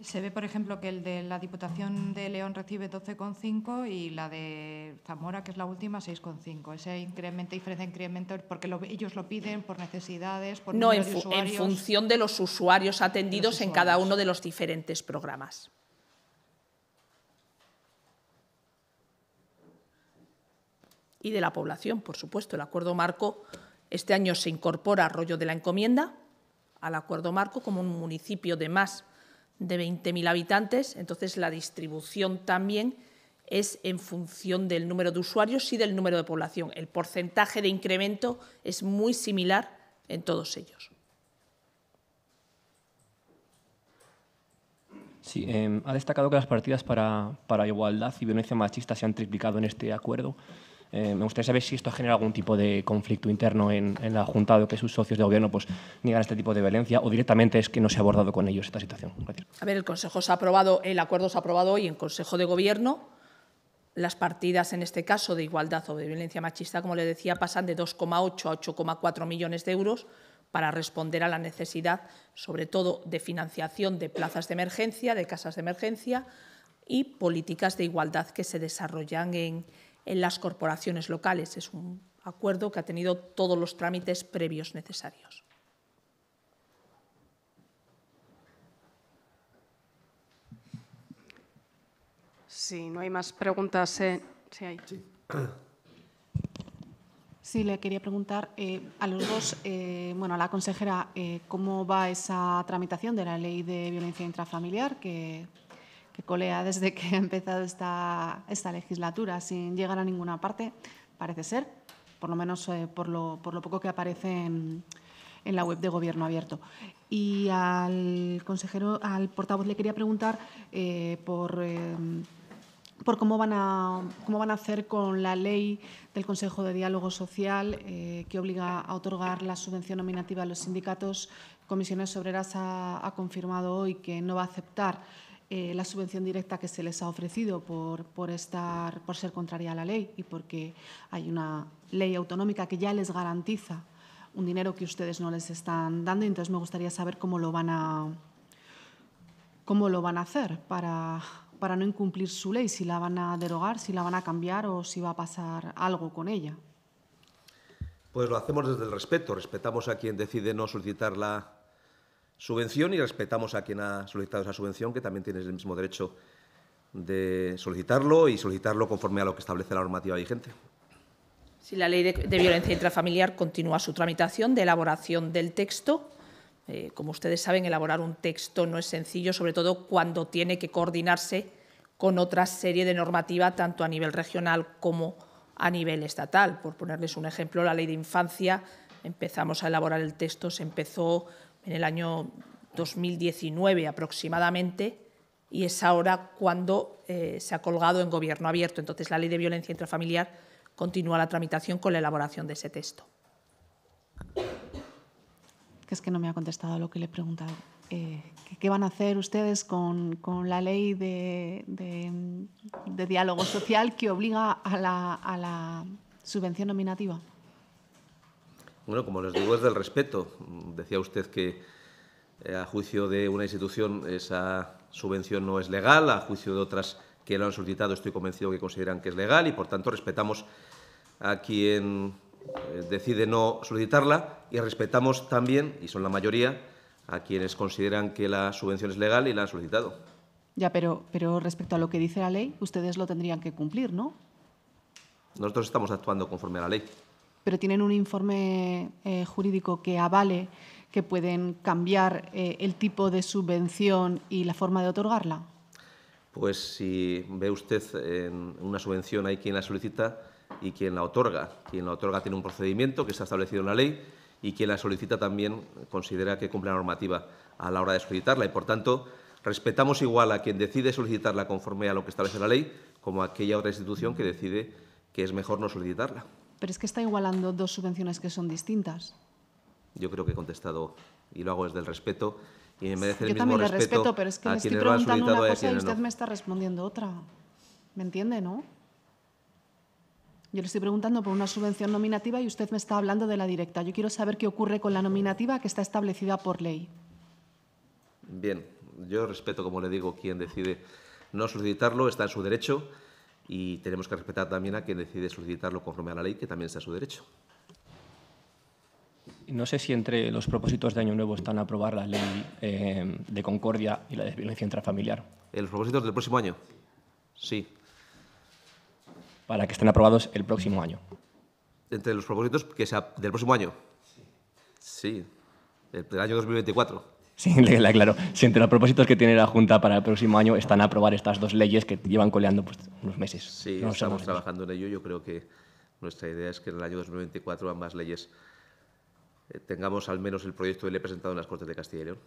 Se ve, por ejemplo, que el de la Diputación de León recibe 12,5 y la de Zamora, que es la última, 6,5. Ese incremento, diferencia de incremento, porque ellos lo piden por necesidades, por No, en, de en, función de los usuarios atendidos en cada uno de los diferentes programas. Y de la población, por supuesto. El acuerdo marco este año se incorpora rollo de la Encomienda al acuerdo marco como un municipio de más de 20.000 habitantes, entonces la distribución también es en función del número de usuarios y del número de población. El porcentaje de incremento es muy similar en todos ellos. Sí, em, ha destacado que las partidas para, para igualdad y violencia machista se han triplicado en este acuerdo. Eh, me gustaría saber si esto ha generado algún tipo de conflicto interno en, la Junta o que sus socios de gobierno pues, niegan este tipo de violencia o directamente es que no se ha abordado con ellos esta situación. Gracias. A ver, el Consejo se ha aprobado, el acuerdo se ha aprobado hoy en Consejo de Gobierno. Las partidas, en este caso, de igualdad o de violencia machista, como le decía, pasan de 2,8 a 8,4 millones de euros para responder a la necesidad, sobre todo, de financiación de plazas de emergencia, de casas de emergencia y políticas de igualdad que se desarrollan en, en las corporaciones locales. Es un acuerdo que ha tenido todos los trámites previos necesarios. Sí, no hay más preguntas. Eh, sí, le quería preguntar eh, a los dos, eh, bueno, a la consejera, ¿cómo va esa tramitación de la ley de violencia intrafamiliar que colea desde que ha empezado esta, esta legislatura sin llegar a ninguna parte, parece ser, por lo menos eh, por, lo, poco que aparece en, la web de Gobierno Abierto. Y al consejero, al portavoz le quería preguntar eh, por eh, por cómo van a cómo van a hacer con la ley del Consejo de Diálogo Social que obliga a otorgar la subvención nominativa a los sindicatos. Comisiones Obreras ha confirmado hoy que no va a aceptar eh, la subvención directa que se les ha ofrecido por, estar, por ser contraria a la ley y porque hay una ley autonómica que ya les garantiza un dinero que ustedes no les están dando. entonces me gustaría saber cómo lo van a, lo van a hacer para, para no incumplir su ley, si la van a derogar, si la van a cambiar o si va a pasar algo con ella. Pues lo hacemos desde el respeto. Respetamos a quien decide no solicitarla subvención y respetamos a quien ha solicitado esa subvención, que también tiene el mismo derecho de solicitarlo y solicitarlo conforme a lo que establece la normativa vigente. Si la ley de, violencia intrafamiliar continúa su tramitación de elaboración del texto, eh, como ustedes saben, elaborar un texto no es sencillo, sobre todo cuando tiene que coordinarse con otra serie de normativa, tanto a nivel regional como a nivel estatal. Por ponerles un ejemplo, la ley de infancia, empezamos a elaborar el texto, se empezó en el año 2019 aproximadamente, y es ahora cuando eh, se ha colgado en gobierno abierto. Entonces, la ley de violencia intrafamiliar continúa la tramitación con la elaboración de ese texto. es que no me ha contestado lo que le he preguntado. Eh, ¿Qué van a hacer ustedes con, la ley de, diálogo social que obliga a la, a la subvención nominativa? Bueno, como les digo, es del respeto. Decía usted que eh, a juicio de una institución esa subvención no es legal, a juicio de otras que lo han solicitado estoy convencido que consideran que es legal y por tanto respetamos a quien eh, decide no solicitarla y respetamos también, y son la mayoría, a quienes consideran que la subvención es legal y la han solicitado. Ya, pero, pero respecto a lo que dice la ley, ustedes lo tendrían que cumplir, ¿no? Nosotros estamos actuando conforme a la ley pero tienen un informe eh, jurídico que avale que pueden cambiar eh, el tipo de subvención y la forma de otorgarla? Pues si ve usted en una subvención hay quien la solicita y quien la otorga. Quien la otorga tiene un procedimiento que está establecido en la ley y quien la solicita también considera que cumple la normativa a la hora de solicitarla y, por tanto, respetamos igual a quien decide solicitarla conforme a lo que establece la ley como a aquella otra institución que decide que es mejor no solicitarla. Pero es que está igualando dos subvenciones que son distintas. Yo creo que he contestado y lo hago desde el respeto y me merece el Yo también le respeto, pero es que le estoy preguntando una cosa y usted me está respondiendo otra. ¿Me entiende, no? Yo le estoy preguntando por una subvención nominativa y usted me está hablando de la directa. Yo quiero saber qué ocurre con la nominativa que está establecida por ley. Bien, yo respeto, como le digo, quien decide no solicitarlo, está en su derecho y tenemos que respetar también a quien decide solicitarlo conforme a la ley, que también está a su derecho. No sé si entre los propósitos de Año Nuevo están aprobar la ley eh, de concordia y la de violencia intrafamiliar. ¿Los propósitos del próximo año? Sí. Para que estén aprobados el próximo año. ¿Entre los propósitos que sea del próximo año? Sí. El, año 2024. Sí, le, claro. Si entre los propósitos que tiene la Junta para el próximo año están a aprobar estas dos leyes que llevan coleando pues, unos meses. Sí, estamos trabajando en ello. Yo creo que nuestra idea es que en el año 2024 ambas leyes eh, tengamos al menos el proyecto de ley presentado en las Cortes de Castilla y León.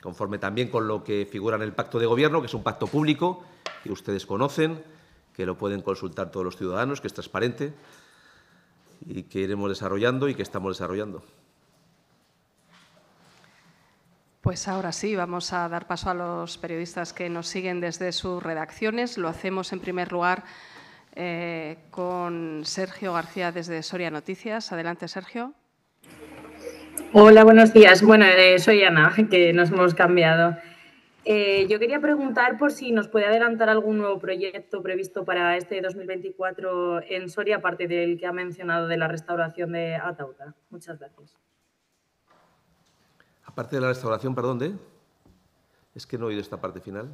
Conforme también con lo que figura en el pacto de gobierno, que es un pacto público que ustedes conocen, que lo pueden consultar todos los ciudadanos, que es transparente y que iremos desarrollando y que estamos desarrollando. Pues ahora sí, vamos a dar paso a los periodistas que nos siguen desde sus redacciones. Lo hacemos en primer lugar eh, con Sergio García desde Soria Noticias. Adelante, Sergio. Hola, buenos días. Bueno, eh, soy Ana, que nos hemos cambiado. Eh, yo quería preguntar por si nos puede adelantar algún nuevo proyecto previsto para este 2024 en Soria, aparte del que ha mencionado de la restauración de Atauta. Muchas gracias. Aparte de la restauración, ¿para dónde? Es que no he oído esta parte final.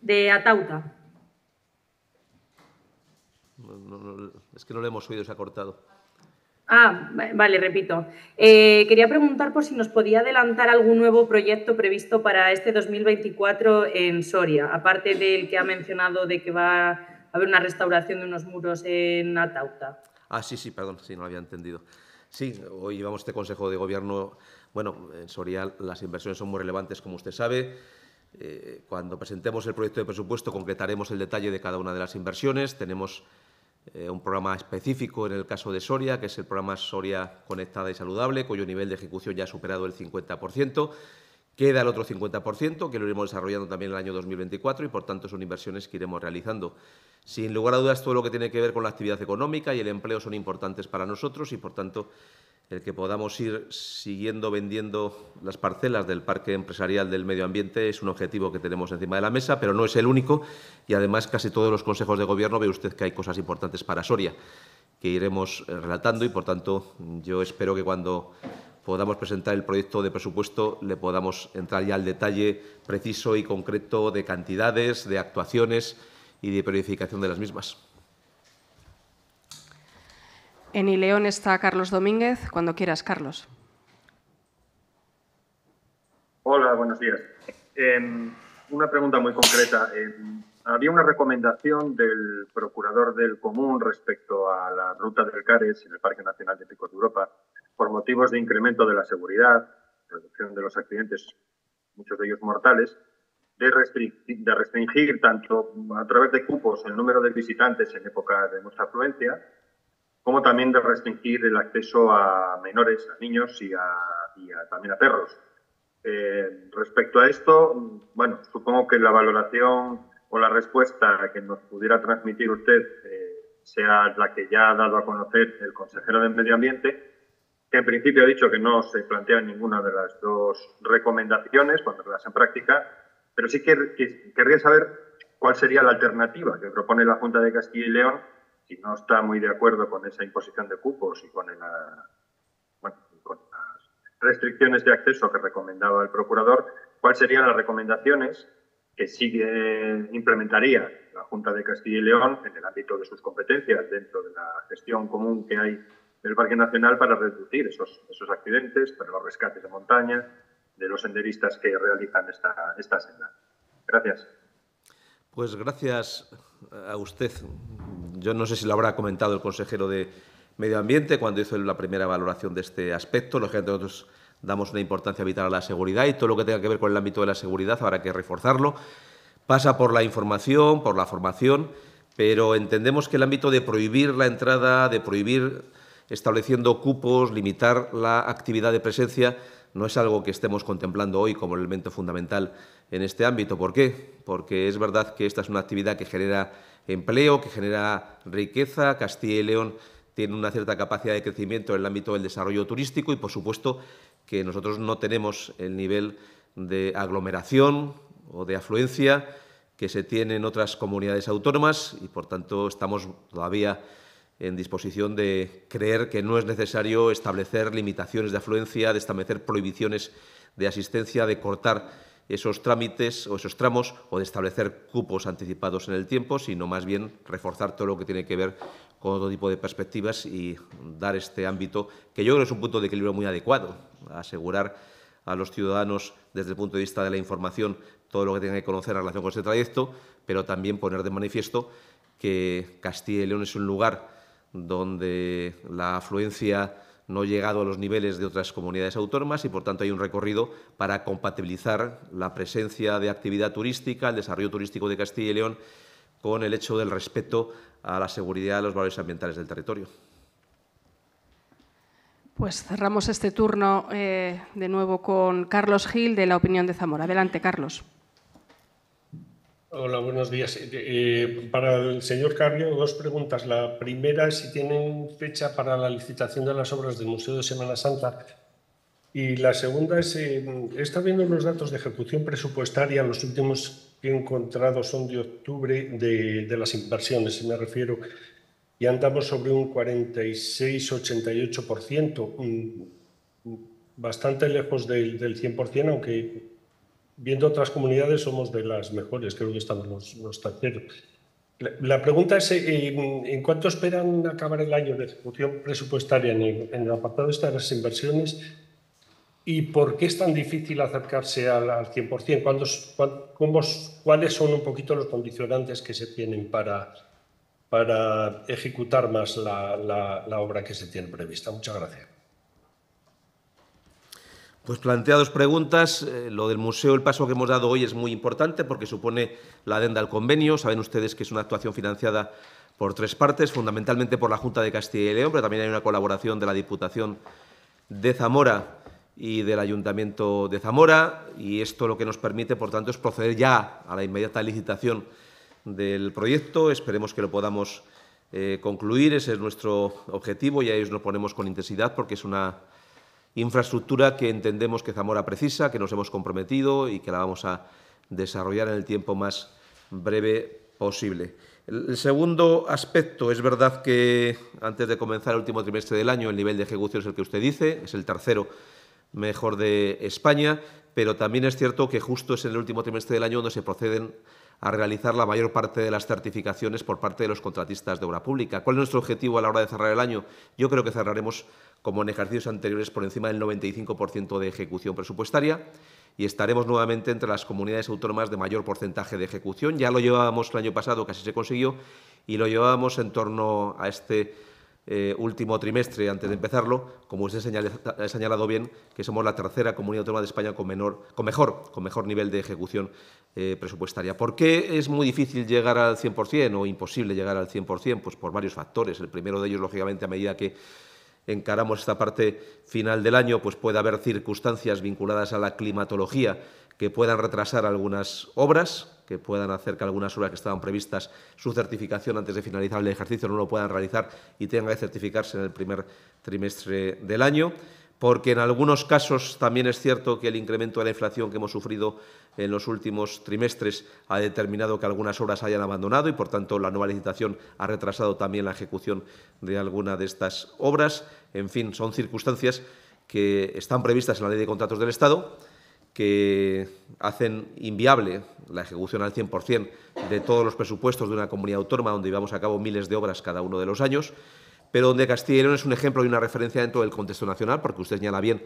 De Atauta. es que no lo hemos oído, se ha cortado. Ah, vale, repito. Eh, quería preguntar por si nos podía adelantar algún nuevo proyecto previsto para este 2024 en Soria, aparte del que ha mencionado de que va a haber una restauración de unos muros en Atauta. Ah, sí, sí, perdón, sí, no lo había entendido. Sí, hoy llevamos este Consejo de Gobierno. Bueno, en Soria las inversiones son muy relevantes, como usted sabe. Eh, cuando presentemos el proyecto de presupuesto concretaremos el detalle de cada una de las inversiones. Tenemos eh, un programa específico en el caso de Soria, que es el programa Soria Conectada y Saludable, cuyo nivel de ejecución ya ha superado el 50%. Queda el otro 50%, que lo iremos desarrollando también en el año 2024 y, por tanto, son inversiones que iremos realizando. Sin lugar a dudas, todo lo que tiene que ver con la actividad económica y el empleo son importantes para nosotros y, por tanto, el que podamos ir siguiendo vendiendo las parcelas del parque empresarial del medio ambiente es un objetivo que tenemos encima de la mesa, pero no es el único y, además, casi todos los consejos de gobierno ve usted que hay cosas importantes para Soria que iremos relatando y, por tanto, yo espero que cuando podamos presentar el proyecto de presupuesto, le podamos entrar ya al detalle preciso y concreto de cantidades, de actuaciones y de periodificación de las mismas. En Ileón está Carlos Domínguez. Cuando quieras, Carlos. Hola, buenos días. Em, una pregunta muy concreta. Em, había una recomendación del procurador del común respecto a la ruta del Cares en el Parque Nacional de Picos de Europa por motivos de incremento de la seguridad, reducción de los accidentes, muchos de ellos mortales, de restringir, tanto a través de cupos el número de visitantes en época de mucha afluencia, como también de restringir el acceso a menores, a niños y, también a perros. Eh, respecto a esto, bueno, supongo que la valoración o la respuesta que nos pudiera transmitir usted eh, sea la que ya ha dado a conocer el consejero de Medio Ambiente, que en principio ha dicho que no se plantea ninguna de las dos recomendaciones cuando ponerlas en práctica, pero sí que, querría saber cuál sería la alternativa que propone la Junta de Castilla y León si no está muy de acuerdo con esa imposición de cupos y con, con las restricciones de acceso que recomendaba el procurador, cuáles serían las recomendaciones que sí implementaría la Junta de Castilla y León en el ámbito de sus competencias dentro de la gestión común que hay del Parque Nacional para reducir esos, accidentes, para los rescates de montaña, de los senderistas que realizan esta, esta senda. Gracias. Pues gracias a usted. Yo no sé si lo habrá comentado el consejero de Medio Ambiente cuando hizo la primera valoración de este aspecto. Lógicamente nosotros damos una importancia vital a la seguridad y todo lo que tenga que ver con el ámbito de la seguridad habrá que reforzarlo. Pasa por la información, por la formación, pero entendemos que el ámbito de prohibir la entrada, de prohibir estableciendo cupos, limitar la actividad de presencia, no es algo que estemos contemplando hoy como elemento fundamental en este ámbito. ¿Por qué? Porque es verdad que esta es una actividad que genera empleo, que genera riqueza. Castilla y León tiene una cierta capacidad de crecimiento en el ámbito del desarrollo turístico y, por supuesto, que nosotros no tenemos el nivel de aglomeración o de afluencia que se tiene en otras comunidades autónomas y, por tanto, estamos todavía en disposición de creer que no es necesario establecer limitaciones de afluencia, de establecer prohibiciones de asistencia, de cortar esos trámites o esos tramos o de establecer cupos anticipados en el tiempo, sino más bien reforzar todo lo que tiene que ver con otro tipo de perspectivas y dar este ámbito, que yo creo que es un punto de equilibrio muy adecuado, asegurar a los ciudadanos desde el punto de vista de la información todo lo que tengan que conocer en relación con este trayecto, pero también poner de manifiesto que Castilla y León es un lugar donde la afluencia no ha llegado a los niveles de otras comunidades autónomas y, por tanto, hay un recorrido para compatibilizar la presencia de actividad turística, el desarrollo turístico de Castilla y León, con el hecho del respeto a la seguridad de los valores ambientales del territorio. Pues cerramos este turno eh, de nuevo con Carlos Gil de La Opinión de Zamora. Adelante, Carlos. Hola, buenos días. Eh, eh, para el señor Carrio, dos preguntas. La primera, es si tienen fecha para la licitación de las obras del Museo de Semana Santa, y la segunda es, está eh, he estado viendo los datos de ejecución presupuestaria, los últimos que he encontrado son de octubre de, las inversiones, me refiero, y andamos sobre un 46-88%, bastante lejos del, 100%, aunque viendo otras comunidades somos de las mejores, creo que estamos los, los terceros. La pregunta es, eh, eh, ¿en cuánto esperan acabar el año de ejecución presupuestaria en el, en el apartado de estas inversiones? ¿Y por qué es tan difícil acercarse al, 100%? ¿Cuáles son un poquito los condicionantes que se tienen para, para ejecutar más la, obra que se tiene prevista? Muchas gracias. Pues planteados preguntas. Eh, lo del museo, el paso que hemos dado hoy es muy importante porque supone la adenda al convenio. Saben ustedes que es una actuación financiada por tres partes, fundamentalmente por la Junta de Castilla y León, pero también hay una colaboración de la Diputación de Zamora y del Ayuntamiento de Zamora y esto lo que nos permite, por tanto, es proceder ya a la inmediata licitación del proyecto. Esperemos que lo podamos eh, concluir, ese es nuestro objetivo y ahí nos ponemos con intensidad porque es una infraestructura que entendemos que Zamora precisa, que nos hemos comprometido y que la vamos a desarrollar en el tiempo más breve posible. El segundo aspecto, es verdad que antes de comenzar el último trimestre del año el nivel de ejecución es el que usted dice, es el tercero mejor de España, pero también es cierto que justo es en el último trimestre del año donde se proceden a realizar la mayor parte de las certificaciones por parte de los contratistas de obra pública. ¿Cuál es nuestro objetivo a la hora de cerrar el año? Yo creo que cerraremos, como en ejercicios anteriores, por encima del 95% de ejecución presupuestaria y estaremos nuevamente entre las comunidades autónomas de mayor porcentaje de ejecución. Ya lo llevábamos el año pasado, casi se consiguió, y lo llevábamos en torno a este eh, último trimestre antes de empezarlo, como usted ha señalado bien, que somos la tercera comunidad autónoma de España con, menor, con, mejor, con mejor nivel de ejecución eh, presupuestaria. ¿Por qué es muy difícil llegar al 100% o imposible llegar al 100%? Pues por varios factores. El primero de ellos, lógicamente, a medida que encaramos esta parte final del año, pues puede haber circunstancias vinculadas a la climatología que puedan retrasar algunas obras, que puedan hacer que algunas obras que estaban previstas su certificación antes de finalizar el ejercicio no lo puedan realizar y tengan que certificarse en el primer trimestre del año porque en algunos casos también es cierto que el incremento de la inflación que hemos sufrido en los últimos trimestres ha determinado que algunas obras hayan abandonado y, por tanto, la nueva licitación ha retrasado también la ejecución de alguna de estas obras. En fin, son circunstancias que están previstas en la Ley de Contratos del Estado que hacen inviable la ejecución al 100% de todos los presupuestos de una comunidad autónoma donde llevamos a cabo miles de obras cada uno de los años, pero donde Castilla y León es un ejemplo y una referencia dentro del contexto nacional, porque usted señala bien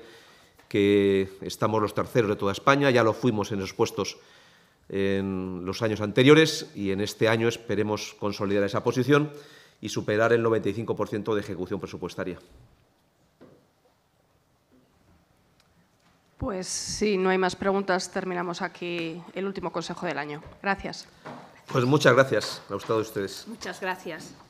que estamos los terceros de toda España, ya lo fuimos en esos puestos en los años anteriores y en este año esperemos consolidar esa posición y superar el 95% de ejecución presupuestaria. Pues si no hay más preguntas, terminamos aquí el último consejo del año. Gracias. Pues muchas gracias Me ha gustado ustedes. Muchas gracias.